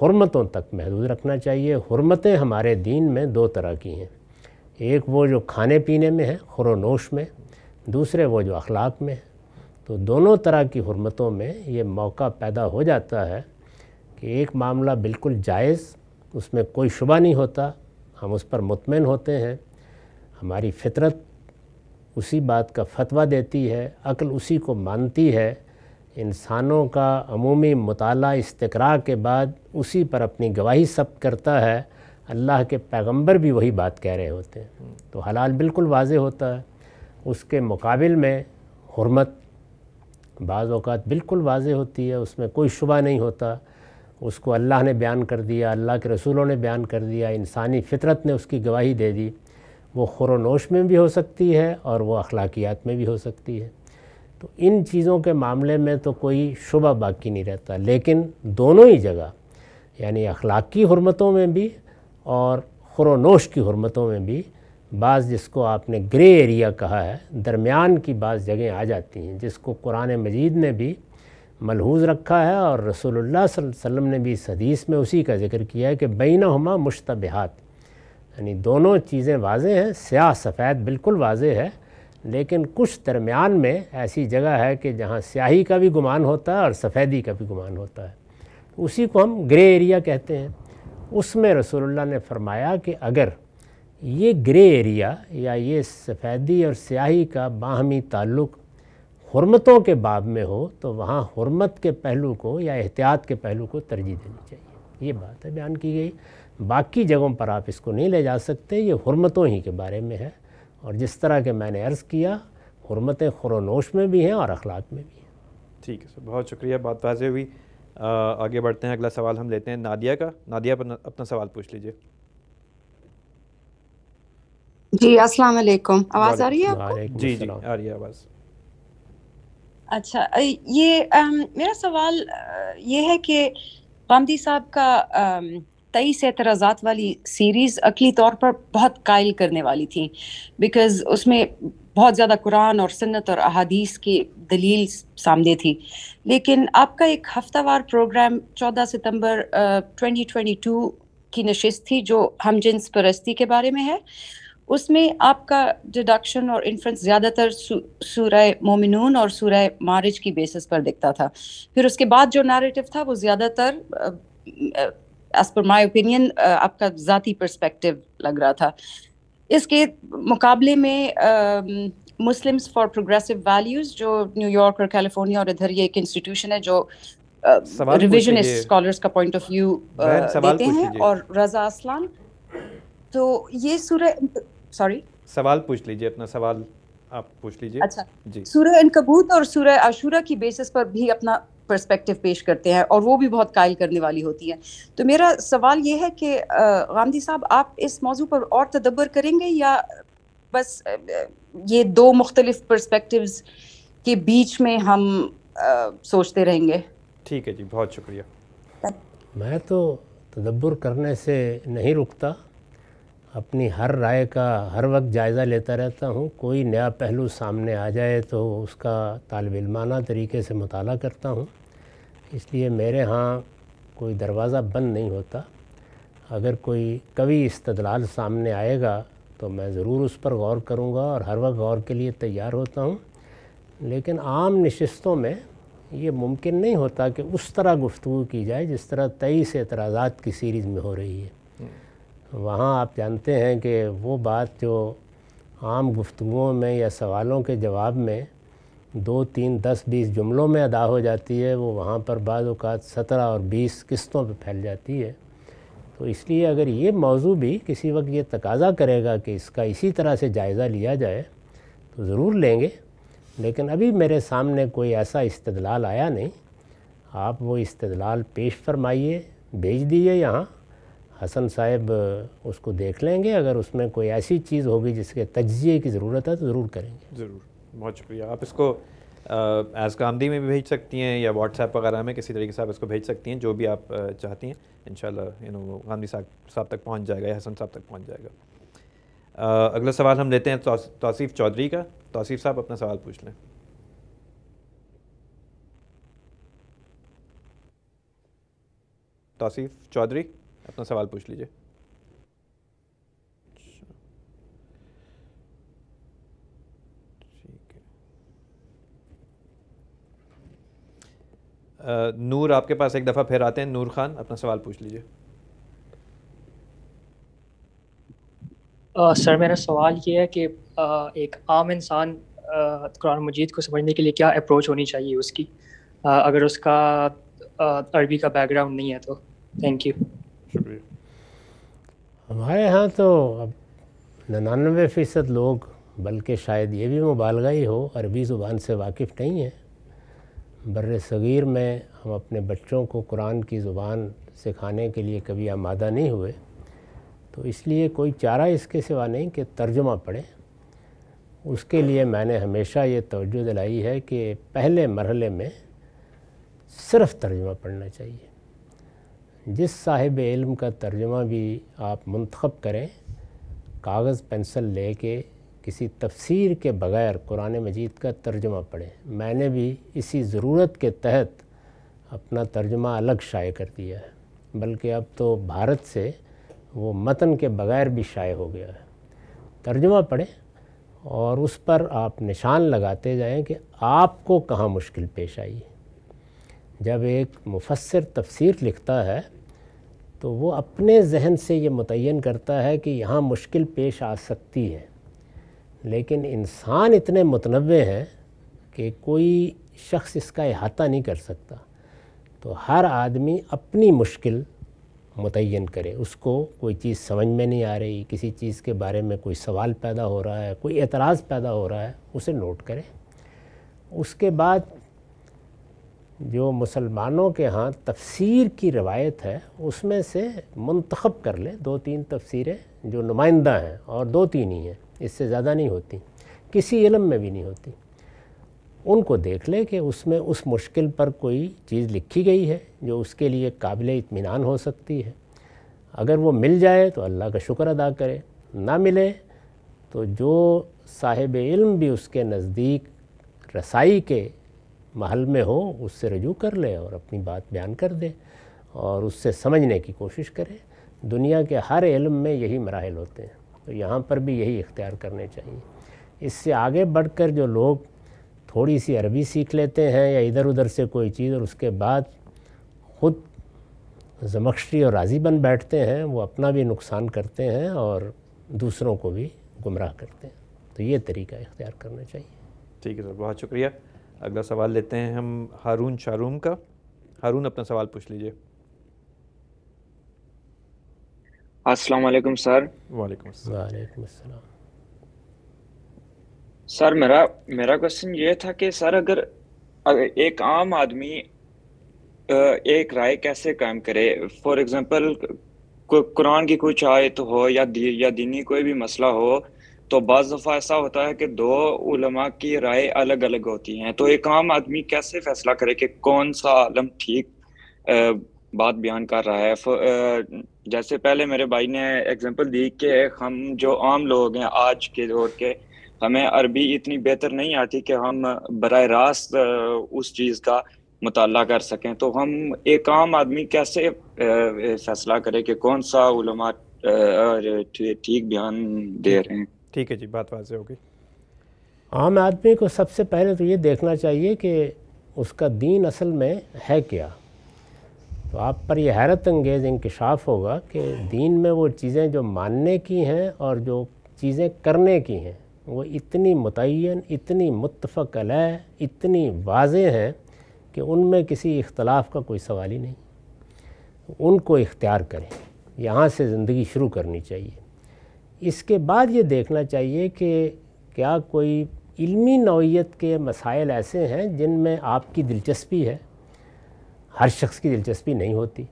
हरमतों तक महदूद रखना चाहिए हरमतें हमारे दीन में दो तरह की हैं एक वो जो खाने पीने में है खुरनोश में दूसरे वो जो अखलाक में है तो दोनों तरह की हरमतों में ये मौका पैदा हो जाता है कि एक मामला बिल्कुल जायज़ उसमें कोई शुबा नहीं होता हम उस पर मुतमिन होते हैं हमारी फितरत उसी बात का फतवा देती है अक्ल उसी को मानती है इंसानों का अमूमी मताल इसतकर के बाद उसी पर अपनी गवाही सब करता है अल्लाह के पैगम्बर भी वही बात कह रहे होते हैं तो हलाल बिल्कुल वाज होता है उसके मुकाबल में हरमत बाज़ बिल्कुल वाज होती है उसमें कोई शुबा नहीं होता उसको अल्लाह ने बयान कर दिया अल्लाह के रसूलों ने बयान कर दिया इंसानी फितरत ने उसकी गवाही दे दी वो खुरनोश में भी हो सकती है और वो अखलाकियात में भी हो सकती है तो इन चीज़ों के मामले में तो कोई शुबा बाकी नहीं रहता लेकिन दोनों ही जगह यानी अखलाक की हरमतों में भी और खरोनोश की हरमतों में भी बाज़ जिसको आपने ग्रे एरिया कहा है दरमियान की बाज़ जगहें आ जाती हैं जिसको कुरान मजीद ने भी मलहूज रखा है और रसोल्ला वसम ने भी इस हदीस में उसी का जिक्र किया है कि बैना हमा मुश्तबहात यानी दोनों चीज़ें वाज हैं स्याह सफ़ेद बिल्कुल वाज है लेकिन कुछ दरमियान में ऐसी जगह है कि जहाँ स्याही का भी गुमान होता है और सफ़ेदी का भी गुमान होता है उसी को हम ग्रे एरिया कहते हैं उसमें रसूलुल्लाह ने फरमाया कि अगर ये ग्रे एरिया या ये सफ़ेदी और स्याही का बाहमी ताल्लुक़ हरमतों के बाब में हो तो वहाँ हरमत के पहलू को या एहतियात के पहलू को तरजीह देनी चाहिए ये बात है बयान की गई बाकी जगहों पर आप इसको नहीं ले जा सकते ये हरमतों ही के बारे में है और जिस तरह के मैंने अर्ज़ किया हरमतें खुरनोश में भी हैं और अखलाक में भी हैं ठीक है सर बहुत शुक्रिया बात वाजह हुई आगे बढ़ते हैं अगला सवाल हम लेते हैं नादिया का नादिया पर अपना सवाल पूछ लीजिए जी अस्सलाम वालेकुम आवाज़ आ रही है आपको जी जी आ रही है आवाज़ अच्छा ये आ, मेरा सवाल ये है कि गांधी साहब का आ, तेईस एतराज़ात वाली सीरीज़ अकली तौर पर बहुत कायल करने वाली थी बिकॉज़ उसमें बहुत ज़्यादा कुरान और सन्नत और अहादीस की दलील सामने थी लेकिन आपका एक हफ्तावार प्रोग्राम 14 सितंबर uh, 2022 की नशस्त थी जो हम जिन्स परस्ती के बारे में है उसमें आपका डिडक्शन और इन्फ्रेंस ज़्यादातर सूर्य मोमिनून और सूर्य मारिज की बेसिस पर दिखता था फिर उसके बाद जो नैरेटिव था वो ज़्यादातर एज पर माई ओपिनियन आपका ज़ाती परस्पेक्टिव लग रहा था इसके मुकाबले में मुस्लिम्स फॉर प्रोग्रेसिव वैल्यूज़ जो न्यूयॉर्क और कैलिफोर्निया और इधर ये एक इंस्टीट्यूशन है जो रिविजनिस्ट uh, स्कॉलर्स का पॉइंट ऑफ व्यू देते हैं और रजा असलाम तो ये सूर्य सॉरी सवाल पूछ लीजिए अपना सवाल आप पूछ लीजिए अच्छा जी सूर्य कबूत और सूर्य आशूरा की बेसिस पर भी अपना परस्पेक्टिव पेश करते हैं और वो भी बहुत कायल करने वाली होती है तो मेरा सवाल ये है कि गांधी साहब आप इस मौजू पर और तदब्बर करेंगे या बस ये दो मुख्तलिफ पर्सपेक्टिव्स के बीच में हम आ, सोचते रहेंगे ठीक है जी बहुत शुक्रिया मैं तो तदब्बर करने से नहीं रुकता अपनी हर राय का हर वक्त जायज़ा लेता रहता हूँ कोई नया पहलू सामने आ जाए तो उसका तालबिलमाना तरीके से मताल करता हूँ इसलिए मेरे यहाँ कोई दरवाज़ा बंद नहीं होता अगर कोई कवि इस्तलाल सामने आएगा तो मैं ज़रूर उस पर गौर करूँगा और हर वक्त गौर के लिए तैयार होता हूँ लेकिन आम नशस्तों में ये मुमकिन नहीं होता कि उस तरह गुफ्तु की जाए जिस तरह तेईस एतराज़ात की सीरीज़ में हो रही है वहाँ आप जानते हैं कि वो बात जो आम गुफ्तुओं में या सवालों के जवाब में दो तीन दस बीस जुमलों में अदा हो जाती है वो वहाँ पर बाद अवत सत्रह और बीस किस्तों पर फैल जाती है तो इसलिए अगर ये मौजू भी किसी वक्त ये तकाजा करेगा कि इसका इसी तरह से जायज़ा लिया जाए तो ज़रूर लेंगे लेकिन अभी मेरे सामने कोई ऐसा इस्तदलाल आया नहीं आप वो इस्तदलाल पेश फरमाइए भेज दीजिए यहाँ हसन साहब उसको देख लेंगे अगर उसमें कोई ऐसी चीज़ होगी जिसके तजिए की ज़रूरत है तो ज़रूर करेंगे ज़रूर बहुत शुक्रिया आप इसको एज़ कामदी में भी भेज सकती हैं या व्हाट्सएप वगैरह में किसी तरीके से आप इसको भेज सकती हैं जो भी आप चाहती हैं इन यू नो गांधी साहब साहब तक पहुँच जाएगा या हसन साहब तक पहुँच जाएगा आ, अगला सवाल हम लेते हैं तोसीफ चौधरी का तोसीफ साहब अपना सवाल पूछ लें तोसीफ चौधरी अपना सवाल पूछ लीजिए नूर आपके पास एक दफ़ा फिर आते हैं नूर खान अपना सवाल पूछ लीजिए सर मेरा सवाल ये है कि आ, एक आम इंसान कुरान मजीद को समझने के लिए क्या अप्रोच होनी चाहिए उसकी आ, अगर उसका अरबी का बैकग्राउंड नहीं है तो थैंक यू हमारे यहाँ तो अब नन्ानवे फ़ीसद लोग बल्कि शायद ये भी मुबालगा ही हो अरबी ज़ुबान से वाकिफ़ नहीं है बर सग़ीर में हम अपने बच्चों को कुरान की ज़ुबान सिखाने के लिए कभी आमादा नहीं हुए तो इसलिए कोई चारा इसके सिवा नहीं कि तर्जुमा पढ़ें उसके लिए मैंने हमेशा ये तोज्जो दिलाई है कि पहले मरहले में सिर्फ़ तर्जुमा पढ़ना चाहिए जिस साहिब इल्म का तर्जमा भी आप मंतखब करें कागज़ पेंसिल ले के किसी तफसीर के बग़ैर कुरान मजीद का तर्जमा पढ़ें मैंने भी इसी ज़रूरत के तहत अपना तर्जमा अलग शाये कर दिया है बल्कि अब तो भारत से वो मतन के बग़ैर भी शाये हो गया है तर्जमा पढ़ें और उस पर आप निशान लगाते जाएं कि आपको कहाँ मुश्किल पेश आई है जब एक मुफसर तफसीर लिखता है तो वो अपने जहन से ये मुतन करता है कि यहाँ मुश्किल पेश आ सकती है लेकिन इंसान इतने मतनवे हैं कि कोई शख्स इसका अहाता नहीं कर सकता तो हर आदमी अपनी मुश्किल मुतन करे उसको कोई चीज़ समझ में नहीं आ रही किसी चीज़ के बारे में कोई सवाल पैदा हो रहा है कोई एतराज़ पैदा हो रहा है उसे नोट करें उसके बाद जो मुसलमानों के यहाँ तफसीर की रवायत है उसमें से मंतखब कर ले दो तीन तफसीरें जो नुमाइंदा हैं और दो तीन ही हैं इससे ज़्यादा नहीं होती किसी इलम में भी नहीं होती उनको देख ले कि उसमें उस मुश्किल पर कोई चीज़ लिखी गई है जो उसके लिए काबिल इतमान हो सकती है अगर वो मिल जाए तो अल्लाह का शुक्र अदा करे ना मिले तो जो साहिब इल्म भी उसके नज़दीक रसाई के महल में हो उससे रजू कर ले और अपनी बात बयान कर दे और उससे समझने की कोशिश करें दुनिया के हर इलम में यही मराहल होते हैं तो यहाँ पर भी यही इख्तियार करने चाहिए इससे आगे बढ़कर जो लोग थोड़ी सी अरबी सीख लेते हैं या इधर उधर से कोई चीज़ और उसके बाद ख़ुद जमक्शरी और राज़ी बन बैठते हैं वो अपना भी नुकसान करते हैं और दूसरों को भी गुमराह करते हैं तो ये तरीका इख्तियार करना चाहिए ठीक है सर बहुत शुक्रिया अगला सवाल लेते हैं हम हारून शारूम का हारून अपना सवाल पूछ लीजिए अस्सलाम वालेकुम सर वालेकुम वालेकुम सर मेरा मेरा क्वेश्चन ये था कि सर अगर, अगर एक आम आदमी एक राय कैसे कायम करे फॉर एग्जांपल कुरान की कुछ आयत हो या दी, या दीनी कोई भी मसला हो तो बज दफ़ा ऐसा होता है कि दो उलमा की राय अलग अलग होती हैं तो एक आम आदमी कैसे फैसला करे कि कौन सा आलम ठीक बात बयान कर रहा है जैसे पहले मेरे भाई ने एग्जांपल दी कि हम जो आम लोग हैं आज के दौर के हमें अरबी इतनी बेहतर नहीं आती कि हम बर रास्त उस चीज़ का मुताल कर सकें तो हम एक आम आदमी कैसे फैसला करें कि कौन सा ठीक बयान दे रहे हैं ठीक है जी बात वाजह होगी आम आदमी को सबसे पहले तो ये देखना चाहिए कि उसका दीन असल में है क्या तो आप पर यह हैरत अंगेज़ इंकशाफ होगा कि दीन में वो चीज़ें जो मानने की हैं और जो चीज़ें करने की हैं वो इतनी मुतन इतनी मुतफ़ल अलह इतनी वाज हैं कि उनमें किसी इख्तलाफ का कोई सवाल ही नहीं उनको इख्तियार करें यहाँ से ज़िंदगी शुरू करनी चाहिए इसके बाद ये देखना चाहिए कि क्या कोई इल्मी नौीयत के मसाइल ऐसे हैं जिनमें आपकी दिलचस्पी है हर शख्स की दिलचस्पी नहीं होती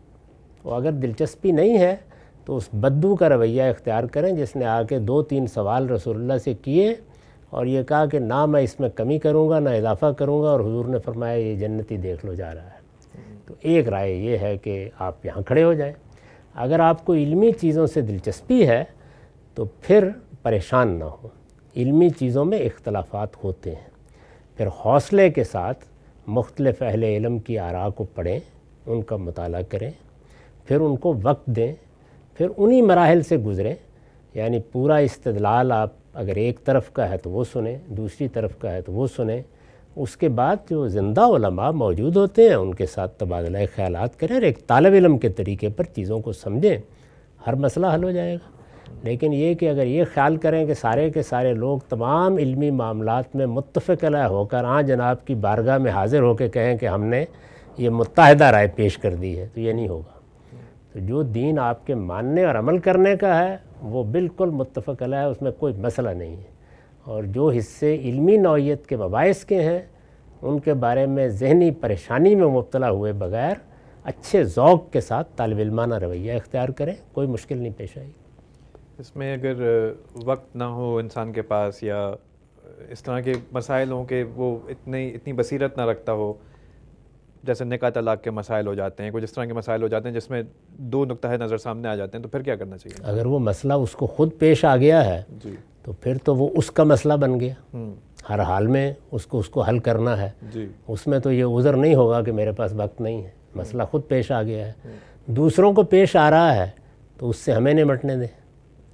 और अगर दिलचस्पी नहीं है तो उस बद्दू का रवैया इख्तियार करें जिसने आके दो तीन सवाल रसोल्ला से किए और ये कहा कि ना मैं इसमें कमी करूँगा ना इजाफ़ा करूँगा और हुजूर ने फरमाया ये जन्नती देख लो जा रहा है तो एक राय ये है कि आप यहाँ खड़े हो जाएँ अगर आपको इल्मी चीज़ों से दिलचस्पी है तो फिर परेशान ना हो इल्मी चीज़ों में इख्तलाफात होते हैं फिर हौसले के साथ मुख्तलफ़ अहल इलम की आरा को पढ़ें उनका मताल करें फिर उनको वक्त दें फिर उन्हीं मराहल से गुज़रें यानी पूरा इस्तलाल आप अगर एक तरफ का है तो वो सुने दूसरी तरफ का है तो वो सुने उसके बाद जो ज़िंदा मौजूद होते हैं उनके साथ तबादला ख्याल करें और एक तालब इलम के तरीके पर चीज़ों को समझें हर मसला हल हो जाएगा लेकिन ये कि अगर ये ख्याल करें कि सारे के सारे लोग तमाम इलमी मामलों में मुतफ़ल होकर आ जनाब की बारगाह में हाज़िर होकर कहें कि हमने ये मुतहदा राय पेश कर दी है तो ये नहीं होगा तो जो दीन आपके मानने और अमल करने का है वो बिल्कुल अला है उसमें कोई मसला नहीं है और जो हिस्से इलमी नौीयत के मबास के हैं उनके बारे में जहनी परेशानी में मुबतला हुए बगैर अच्छे ओक़ के साथ तालबिलमाना रवैया इख्तियार करें कोई मुश्किल नहीं पेश आएगी इसमें अगर वक्त ना हो इंसान के पास या इस तरह के मसाइल हों के वो इतनी इतनी बसीरत ना रखता हो जैसे निका तलाक के मसाइल हो जाते हैं कुछ इस तरह के मसाइल हो जाते हैं जिसमें दो नुकता है नज़र सामने आ जाते हैं तो फिर क्या करना चाहिए अगर वो मसला उसको ख़ुद पेश आ गया है तो फिर तो वो उसका मसला बन गया हम्म। हर हाल में उसको उसको हल करना है उसमें तो ये उज़र नहीं होगा कि मेरे पास वक्त नहीं है मसला हम्म। ख़ुद पेश आ गया है हम्म। दूसरों को पेश आ रहा है तो उससे हमें निमटने दें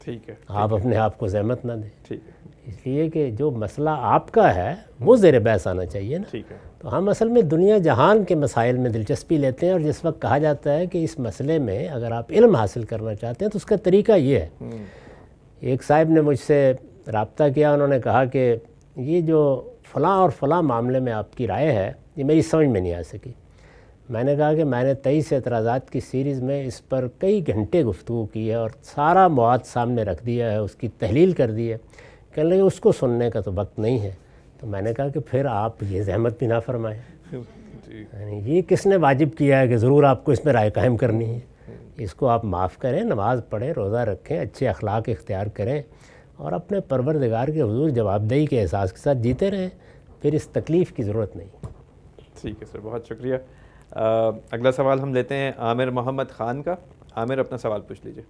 ठीक है आप अपने आप को जहमत ना दें ठीक है इसलिए कि जो मसला आपका है वो ज़ेर बहस आना चाहिए ना ठीक है तो हम असल में दुनिया जहान के मसाइल में दिलचस्पी लेते हैं और जिस वक्त कहा जाता है कि इस मसले में अगर आप इल्म हासिल करना चाहते हैं तो उसका तरीका ये है हम्म। एक साहब ने मुझसे रबता किया उन्होंने कहा कि ये जो फ़लाँ और फ़लाँ मामले में आपकी राय है ये मेरी समझ में नहीं आ सकी मैंने कहा कि मैंने तेईस एतराज़ा की सीरीज़ में इस पर कई घंटे गुफ्तु की है और सारा मवाद सामने रख दिया है उसकी तहलील कर दी है कह लगे उसको सुनने का तो वक्त नहीं है तो मैंने कहा कि फिर आप ये जहमत भी ना फरमाएँ यानी ये किसने वाजिब किया है कि ज़रूर आपको इसमें राय कायम करनी है इसको आप माफ़ करें नमाज़ पढ़ें रोज़ा रखें अच्छे अखलाक इख्तियार करें और अपने परवरदगार के हजूर जवाबदेही के एहसास के साथ जीते रहें फिर इस तकलीफ़ की ज़रूरत नहीं ठीक है सर बहुत शुक्रिया अगला सवाल हम लेते हैं आमिर मोहम्मद ख़ान का आमिर अपना सवाल पूछ लीजिए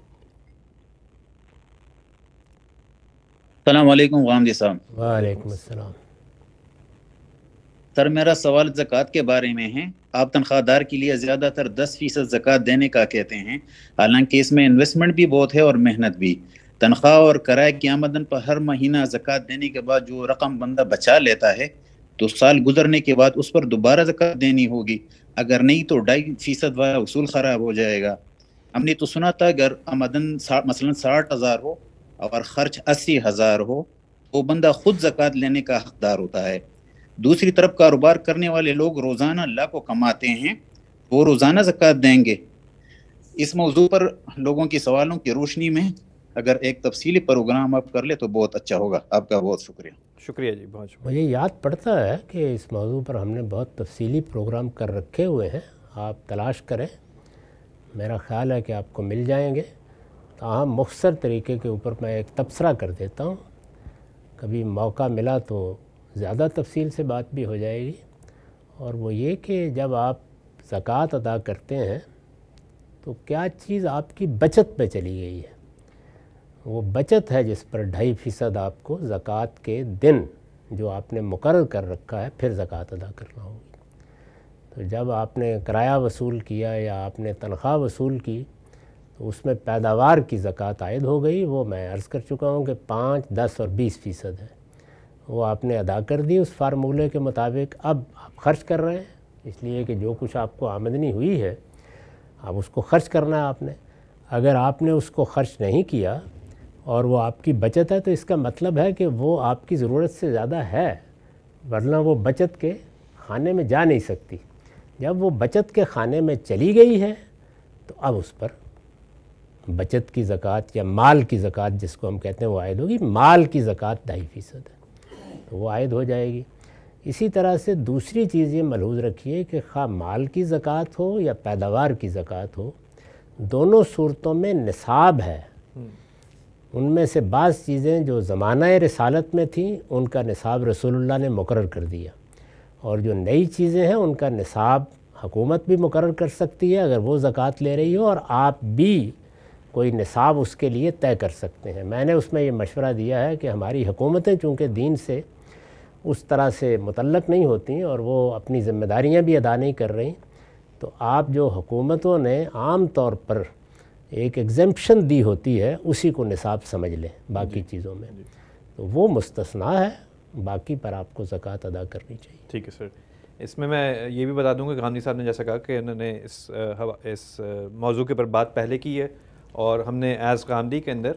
सर मेरा सवाल जक़ात के बारे में है आप तनख्वाहदार के लिए ज़्यादातर दस फ़ीसद जक़ात देने का कहते हैं हालांकि इसमें इन्वेस्टमेंट भी बहुत है और मेहनत भी तनख्वाह और किराए की आमदन पर हर महीना ज़क़़त देने के बाद जो रकम बंदा बचा लेता है तो साल गुजरने के बाद उस पर दोबारा ज़क़़त देनी होगी अगर नहीं तो ढाई फीसद वाला उसूल ख़राब हो जाएगा हमने तो सुना था अगर आमदन सा, मसलन साठ हज़ार हो और ख़र्च अस्सी हज़ार हो तो बंदा खुद जक़ात लेने का हकदार होता है दूसरी तरफ कारोबार करने वाले लोग रोज़ाना को कमाते हैं वो रोज़ाना जक़ात देंगे इस मौजू पर लोगों के सवालों की रोशनी में अगर एक तफसीली प्रोग्राम आप कर ले तो बहुत अच्छा होगा आपका बहुत शुक्रिया शुक्रिया जी बहुत शुक्रिया मुझे याद पड़ता है कि इस मौजू पर हमने बहुत तफसीली प्रोग्राम कर रखे हुए हैं आप तलाश करें मेरा ख्याल है कि आपको मिल जाएंगे तो आम मुख्तर तरीके के ऊपर मैं एक तबसरा कर देता हूँ कभी मौका मिला तो ज़्यादा तफसील से बात भी हो जाएगी और वो ये कि जब आप ज़क़़त अदा करते हैं तो क्या चीज़ आपकी बचत में चली गई है वो बचत है जिस पर ढाई फ़ीसद आपको ज़क़़त के दिन जो आपने मुकर कर रखा है फिर ज़क़़त अदा करना होगी तो जब आपने किराया वसूल किया या आपने तनख्वाह वसूल की तो उसमें पैदावार की ज़क़़त आयद हो गई वो मैं अर्ज़ कर चुका हूँ कि पाँच दस और बीस फ़ीसद है वो आपने अदा कर दी उस फार्मूले के मुताबिक अब आप खर्च कर रहे हैं इसलिए कि जो कुछ आपको आमदनी हुई है अब उसको खर्च करना है आपने अगर आपने उसको खर्च नहीं किया और वो आपकी बचत है तो इसका मतलब है कि वो आपकी ज़रूरत से ज़्यादा है वरना वो बचत के खाने में जा नहीं सकती जब वो बचत के खाने में चली गई है तो अब उस पर बचत की ज़क़़त या माल की ज़क़़त जिसको हम कहते हैं वो आयद होगी माल की ज़क़़त ढाई फ़ीसद है तो वो आयद हो जाएगी इसी तरह से दूसरी चीज़ ये मलहूज रखिए कि खा माल की ज़क़़त हो या पैदावार की ज़क़़त हो दोनों सूरतों में निसाब है हम्म। उनमें से बाज़ चीज़ें जो ज़माना रसालत में थी उनका निसाब रसूलुल्लाह ने मुकर कर दिया और जो नई चीज़ें हैं उनका निसाब हुकूमत भी मुकर कर सकती है अगर वो ज़क़़त ले रही हो और आप भी कोई निसाब उसके लिए तय कर सकते हैं मैंने उसमें ये मशवरा दिया है कि हमारी हुकूमतें चूँकि दीन से उस तरह से मुतलक नहीं होती और वो अपनी ज़िम्मेदारियाँ भी अदा नहीं कर रही तो आप जो हुकूमतों ने आम तौर पर एक एग्जम्पन दी होती है उसी को निसाब समझ लें बाकी चीज़ों में तो वो मुस्तना है बाकी पर आपको ज़क़़त अदा करनी चाहिए ठीक है सर इसमें मैं ये भी बता दूंगा गांधी साहब ने जैसा कहा कि इन्होंने इस इस मौजू के ऊपर बात पहले की है और हमने एज़ गांधी के अंदर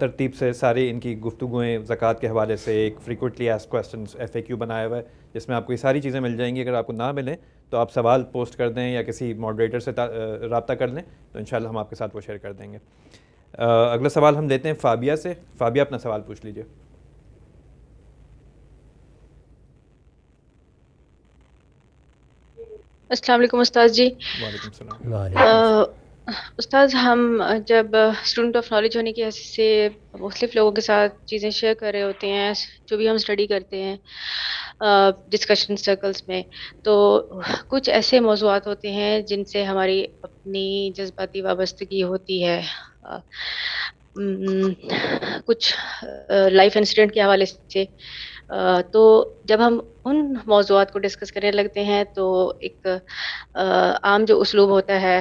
तरतीब से सारी इनकी गुफ्तुएँ ज़क़़त के हवाले से एक फ्रिक्वेंटली एस क्वेश्चन एफ ए क्यू बनाया हुआ है जिसमें आपको ये सारी चीज़ें मिल जाएंगी अगर आपको ना मिलें तो आप सवाल पोस्ट कर दें या किसी मॉडरेटर से रबता कर लें तो इन हम आपके साथ वो शेयर कर देंगे अगला सवाल हम देते हैं फाबिया से फाबिया अपना सवाल पूछ लीजिए अस्सलाम वालेकुम उस्ताद जी वालेकुम सलाम उस्ताद हम जब स्टूडेंट ऑफ नॉलेज होने की हैसियत से मुख्तलिफ लोगों के साथ चीज़ें शेयर कर रहे होते हैं जो भी हम स्टडी करते हैं डिस्कशन सर्कल्स में तो कुछ ऐसे मौजूद होते हैं जिनसे हमारी अपनी जज्बाती वाबस्तगी होती है कुछ लाइफ इंसिडेंट के हवाले से तो जब हम उन मौजूद को डिस्कस करने लगते हैं तो एक आम जो उसलूब होता है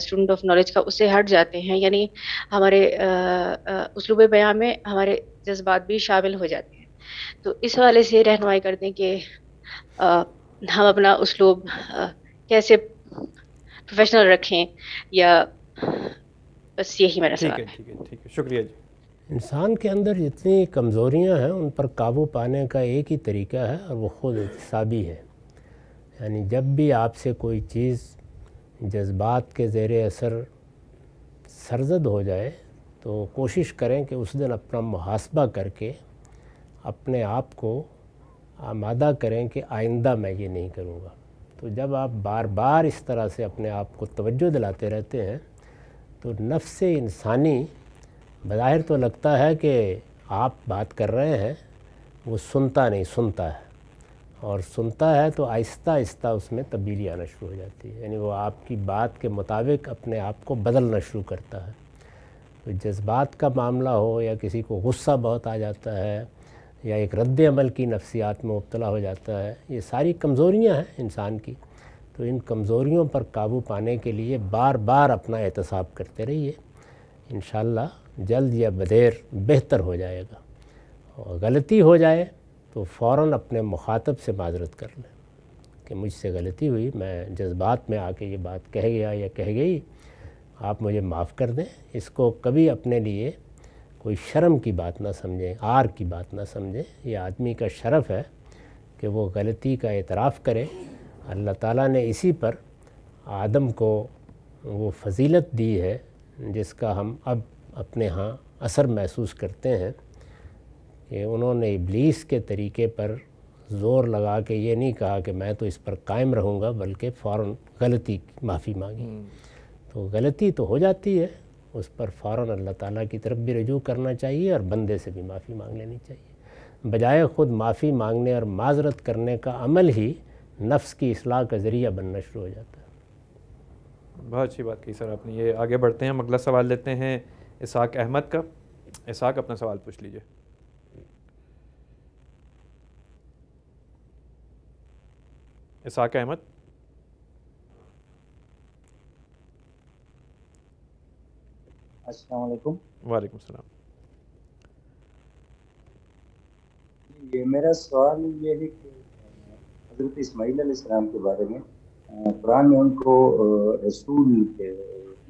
स्टूडेंट ऑफ नॉलेज का उससे हट जाते हैं यानी हमारे उसलूब बयान में हमारे जज्बात भी शामिल हो जाते हैं तो इस हवाले से रहनमाई कर दें कि हम अपना उसलूब कैसे प्रोफेशनल रखें या बस यही मेरा सवाल है ठीक है ठीक है शुक्रिया जी इंसान के अंदर जितनी कमज़ोरियाँ हैं उन पर काबू पाने का एक ही तरीका है और वो ख़ुद एहतसाबी है यानी जब भी आपसे कोई चीज़ जज्बात के ज़ेर असर सरजद हो जाए तो कोशिश करें कि उस दिन अपना मुहासबा करके अपने आप को आमादा करें कि आइंदा मैं ये नहीं करूँगा तो जब आप बार बार इस तरह से अपने आप को तवज्जो दिलाते रहते हैं तो नफ्स इंसानी बाहिर तो लगता है कि आप बात कर रहे हैं वो सुनता नहीं सुनता है और सुनता है तो आहिस्ता आहिस्ता उसमें तब्दीली आना शुरू हो जाती है यानी वो आपकी बात के मुताबिक अपने आप को बदलना शुरू करता है तो जज्बात का मामला हो या किसी को गुस्सा बहुत आ जाता है या एक रद्द अमल की नफसियात में मुबतला हो जाता है ये सारी कमज़ोरियाँ हैं इंसान की तो इन कमज़ोरियों पर काबू पाने के लिए बार बार अपना एहतसाब करते रहिए इन जल्द या बदेर बेहतर हो जाएगा और गलती हो जाए तो फ़ौर अपने मुखातब से माजरत कर लें कि मुझसे गलती हुई मैं जज्बात में आके ये बात कह गया या कह गई आप मुझे माफ़ कर दें इसको कभी अपने लिए कोई शर्म की बात ना समझें आर की बात ना समझें यह आदमी का शरफ़ है कि वो गलती का एतराफ़ करे अल्लाह ताला ने इसी पर आदम को वो फजीलत दी है जिसका हम अब अपने यहाँ असर महसूस करते हैं कि उन्होंने इबलीस के तरीके पर ज़ोर लगा के ये नहीं कहा कि मैं तो इस पर कायम रहूँगा बल्कि फ़ौर गलती माफ़ी मांगी हम्म। तो गलती तो हो जाती है उस पर फ़ौर अल्लाह ताला की तरफ भी रजू करना चाहिए और बंदे से भी माफ़ी मांग लेनी चाहिए बजाय ख़ुद माफ़ी मांगने और माजरत करने का अमल ही नफ्स की असलाह का ज़रिया बनना शुरू हो जाता है बहुत अच्छी बात कही सर आपने ये आगे बढ़ते हैं हम अगला सवाल लेते हैं इसाक अहमद का इसाक अपना सवाल पूछ लीजिए इसाक अहमद अस्सलाम वालेकुम सलाम ये मेरा सवाल ये है कि हजरत इसमाईल इस्लाम के बारे में कुरान में उनको रसूल के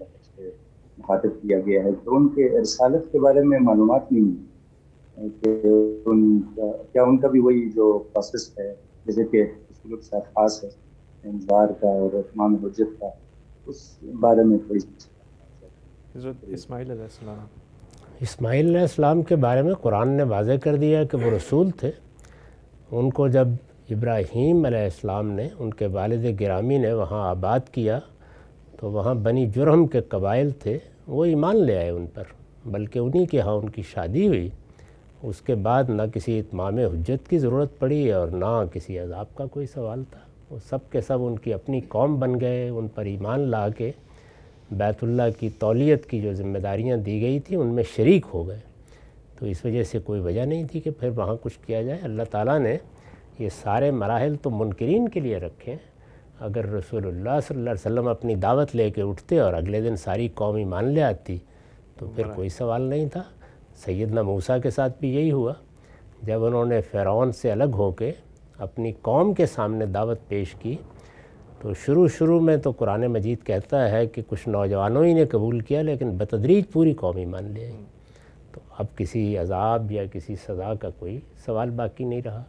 मुखातब किया गया है तो उनके रसालत के बारे में मालूम नहीं है कि उनका क्या उनका भी वही जो प्रोसेस है जैसे कि उसके साथ खास है इंतजार का और तमाम हजरत का उस बारे में कोई इसमाईल के बारे में कुरान ने वाजे कर दिया कि वो रसूल थे उनको जब इब्राहीम आसमाम ने उनके वालद गिरामी ने वहाँ आबाद किया तो वहाँ बनी जुरम के कबाइल थे वो ईमान ले आए उन पर बल्कि उन्हीं के यहाँ उनकी शादी हुई उसके बाद ना किसी इतमाम हजत की ज़रूरत पड़ी और ना किसी अजाब का कोई सवाल था वो सब के सब उनकी अपनी कौम बन गए उन पर ईमान ला के बैतुल्ला की तौलीत की जो जिम्मेदारियाँ दी गई थी उनमें शरीक हो गए तो इस वजह से कोई वजह नहीं थी कि फिर वहाँ कुछ किया जाए अल्लाह ताला ने ये सारे मराहल तो मुनकरीन के लिए रखें अगर रसोल्ला सल्लल्लाहु अपनी दावत ले कर उठते और अगले दिन सारी कौम मान ले आती तो फिर कोई सवाल नहीं था सैदना मूसा के साथ भी यही हुआ जब उन्होंने फ़िरौन से अलग के अपनी कौम के सामने दावत पेश की तो शुरू शुरू में तो कुरान मजीद कहता है कि कुछ नौजवानों ही ने कबूल किया लेकिन बतदरीज पूरी कौम मान ले आई तो अब किसी अजाब या किसी सज़ा का कोई सवाल बाकी नहीं रहा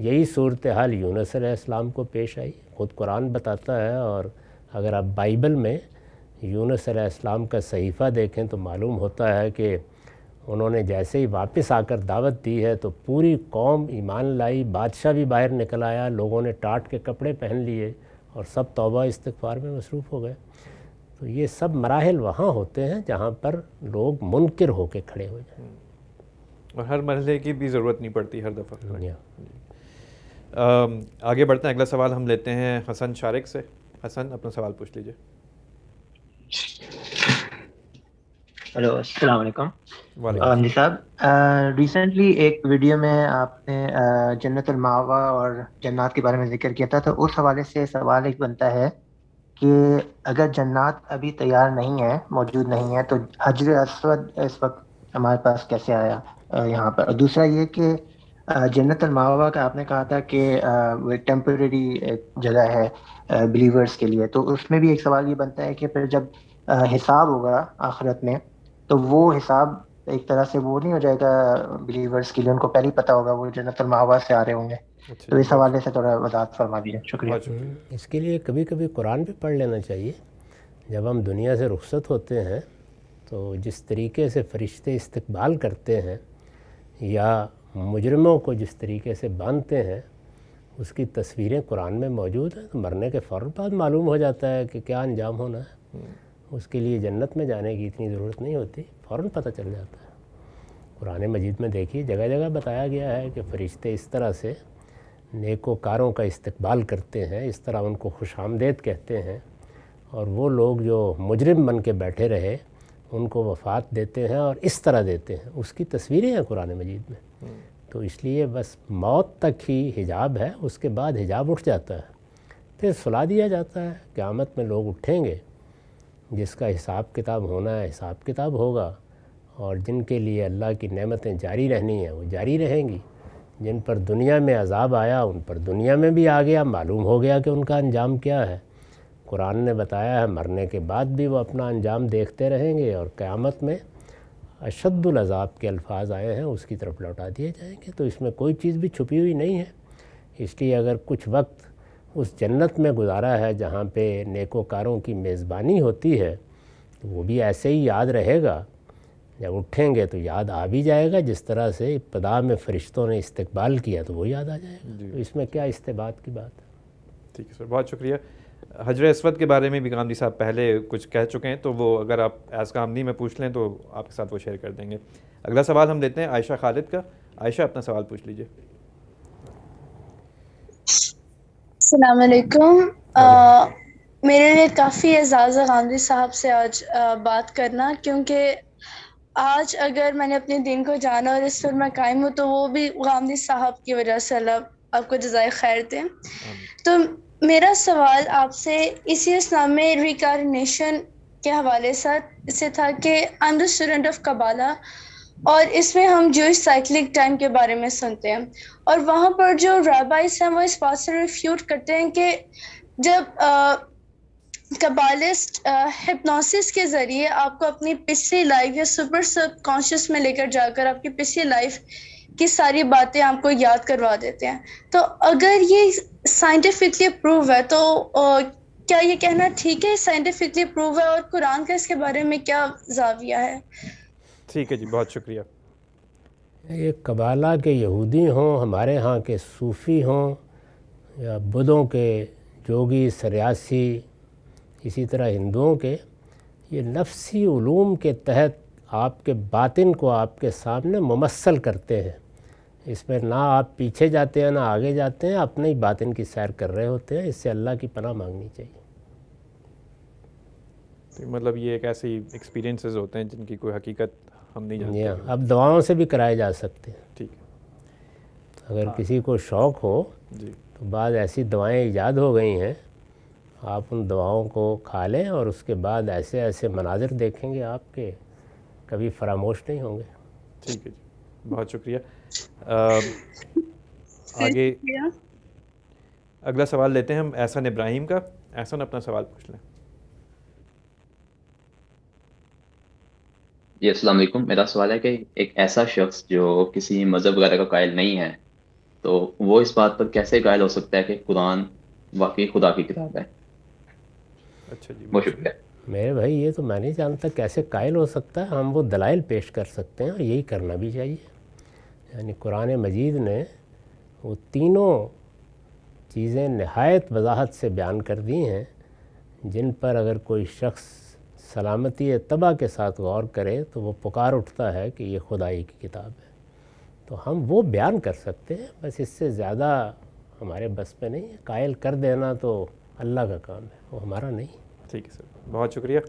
यही सूरत हाल यूनस इस्लाम को पेश आई खुद कुरान बताता है और अगर आप बाइबल में यूनस इस्लाम का सहीफ़ा देखें तो मालूम होता है कि उन्होंने जैसे ही वापस आकर दावत दी है तो पूरी कौम ईमान लाई बादशाह भी बाहर निकल आया लोगों ने टाट के कपड़े पहन लिए और सब तोबा इस्तफार में मसरूफ़ हो गए तो ये सब मराहल वहाँ होते हैं जहाँ पर लोग मुनकर होकर खड़े हो जाए और हर मरहले की भी ज़रूरत नहीं पड़ती हर दफ़ा Um, आगे बढ़ते हैं अगला सवाल हम लेते हैं हसन शारिक से हसन अपना सवाल पूछ लीजिए हेलो अस्सलाम वालेकुम साहब रिसेंटली एक वीडियो में आपने जन्नत मावा और जन्नत के बारे में जिक्र किया था तो उस हवाले से सवाल एक बनता है कि अगर जन्नत अभी तैयार नहीं है मौजूद नहीं है तो हजर असवद इस वक्त हमारे पास कैसे आया यहाँ पर और दूसरा ये कि जन्नत अलमावा का आपने कहा था कि टेम्पररी जगह है बिलीवर्स के लिए तो उसमें भी एक सवाल ये बनता है कि फिर जब हिसाब होगा आखिरत में तो वो हिसाब एक तरह से वो नहीं हो जाएगा बिलीवर्स के लिए उनको पहले ही पता होगा वो जन्नत अलमावा से आ रहे होंगे अच्छा। तो इस हवाले से थोड़ा वजात फरमा दिया शुक्रिया अच्छा। इसके लिए कभी कभी कुरान भी पढ़ लेना चाहिए जब हम दुनिया से रुख्सत होते हैं तो जिस तरीके से फ़रिश्ते इस्तकबाल करते हैं या मुजरमों को जिस तरीके से बांधते हैं उसकी तस्वीरें कुरान में मौजूद हैं तो मरने के फ़ौर बाद मालूम हो जाता है कि क्या अंजाम होना है हम्म। उसके लिए जन्नत में जाने की इतनी ज़रूरत नहीं होती फ़ौर पता चल जाता है कुरान मजीद में देखिए जगह जगह बताया गया है कि फरिश्ते इस तरह से नेकोकारों का इस्तबाल करते हैं इस तरह उनको खुश आमदेद कहते हैं और वो लोग जो मुजरम बन के बैठे रहे उनको वफात देते हैं और इस तरह देते हैं उसकी तस्वीरें हैं कुरान मजीद में तो इसलिए बस मौत तक ही हिजाब है उसके बाद हिजाब उठ जाता है फिर सुला दिया जाता है क़्यामत में लोग उठेंगे जिसका हिसाब किताब होना है हिसाब किताब होगा और जिनके लिए अल्लाह की नेमतें जारी रहनी हैं वो जारी रहेंगी जिन पर दुनिया में अजाब आया उन पर दुनिया में भी आ गया मालूम हो गया कि उनका अंजाम क्या है कुरान ने बताया है मरने के बाद भी वो अपना अंजाम देखते रहेंगे और क़्यामत में अशदुलजाब के अल्फाज आए हैं उसकी तरफ लौटा दिए जाएंगे तो इसमें कोई चीज़ भी छुपी हुई नहीं है इसलिए अगर कुछ वक्त उस जन्नत में गुजारा है जहाँ पे नेकोकारों की मेज़बानी होती है तो वो भी ऐसे ही याद रहेगा जब उठेंगे तो याद आ भी जाएगा जिस तरह से इब्तदा में फ़रिश्तों ने इस्तकबाल किया तो वो याद आ जाएगा तो इसमें क्या इस्तेबात की बात है ठीक है सर बहुत शुक्रिया हजर असवद के बारे में भी गांधी साहब पहले कुछ कह चुके हैं तो वो अगर आप एज़ गामदी में पूछ लें तो आपके साथ वो शेयर कर देंगे अगला सवाल हम लेते हैं आयशा खालिद का आयशा अपना सवाल पूछ लीजिए सलामकुम मेरे लिए काफ़ी एजाज़ गांधी साहब से आज आ, बात करना क्योंकि आज अगर मैंने अपने दिन को जाना और इस पर मैं कायम हूँ तो वो भी गांधी साहब की वजह से अल्लाह आपको जजाय खैर दें तो मेरा सवाल आपसे इसी इस्लाम में रिकारनेशन के हवाले साथ से था कि I am the student of Kabbalah और इसमें हम जूश साइक्लिक टाइम के बारे में सुनते हैं और वहाँ पर जो राबाइस हैं वो इस बात से रिफ्यूट करते हैं कि जब कबालिस्ट हिप्नोसिस के ज़रिए आपको अपनी पिछली लाइफ या सुपर सब कॉन्शियस में लेकर जाकर आपकी पिछली लाइफ की सारी बातें आपको याद करवा देते हैं तो अगर ये साइंटिफिकली प्रूव है तो क्या ये कहना ठीक है साइंटिफिकली प्रूव है और कुरान का इसके बारे में क्या जाविया है ठीक है जी बहुत शुक्रिया ये कबाला के यहूदी हों हमारे यहाँ के सूफ़ी हों या बुद्धों के जोगी सरयासी इसी तरह हिंदुओं के ये नफसी ूम के तहत आपके बातिन को आपके सामने ममसल करते हैं इसमें ना आप पीछे जाते हैं ना आगे जाते हैं अपने ही बातिन की सैर कर रहे होते हैं इससे अल्लाह की पनाह मांगनी चाहिए तो मतलब ये एक ऐसे एक्सपीरियंसेस होते हैं जिनकी कोई हकीकत हम नहीं जानते हाँ अब दवाओं से भी कराए जा सकते हैं ठीक अगर हाँ। किसी को शौक़ हो जी तो बाद ऐसी दवाएं ईजाद हो गई हैं आप उन दवाओं को खा लें और उसके बाद ऐसे ऐसे मनाजिर देखेंगे आपके कभी फरामोश नहीं होंगे ठीक है जी बहुत शुक्रिया आगे अगला सवाल लेते हैं हम एहसन इब्राहिम का एहसन अपना सवाल पूछ लें जी असल मेरा सवाल है कि एक ऐसा शख्स जो किसी मज़हब वगैरह का कायल नहीं है तो वो इस बात पर कैसे कायल हो सकता है कि कुरान वाकई खुदा की किताब है अच्छा जी बहुत शुक्रिया मेरे भाई ये तो मैं नहीं जानता कैसे कायल हो सकता है हम वो दलाइल पेश कर सकते हैं और यही करना भी चाहिए यानी कुरान मजीद ने वो तीनों चीज़ें नहायत वजाहत से बयान कर दी हैं जिन पर अगर कोई शख्स सलामती तबाह के साथ गौर करे तो वो पुकार उठता है कि ये खुदाई की किताब है तो हम वो बयान कर सकते हैं बस इससे ज़्यादा हमारे बस में नहीं है कायल कर देना तो अल्लाह का काम है वो हमारा नहीं ठीक है सर बहुत शुक्रिया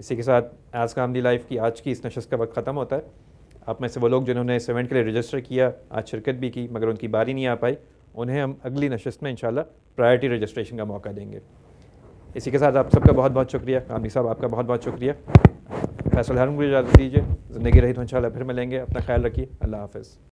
इसी के साथ आज कामली लाइफ की आज की इस नशस्त का वक्त ख़त्म होता है आप में से वो लोग जिन्होंने इस इवेंट के लिए रजिस्टर किया आज शिरकत भी की मगर उनकी बारी नहीं आ पाई उन्हें हम अगली नशस्त में इनशाला प्रायरिटी रजिस्ट्रेशन का मौका देंगे इसी के साथ आप सबका बहुत बहुत शुक्रिया आमिर साहब आपका बहुत बहुत शुक्रिया फैसल हरम को इजाज़त दीजिए ज़िंदगी रही तो इंशाल्लाह फिर मिलेंगे अपना ख्याल रखिए अल्लाह हाफ़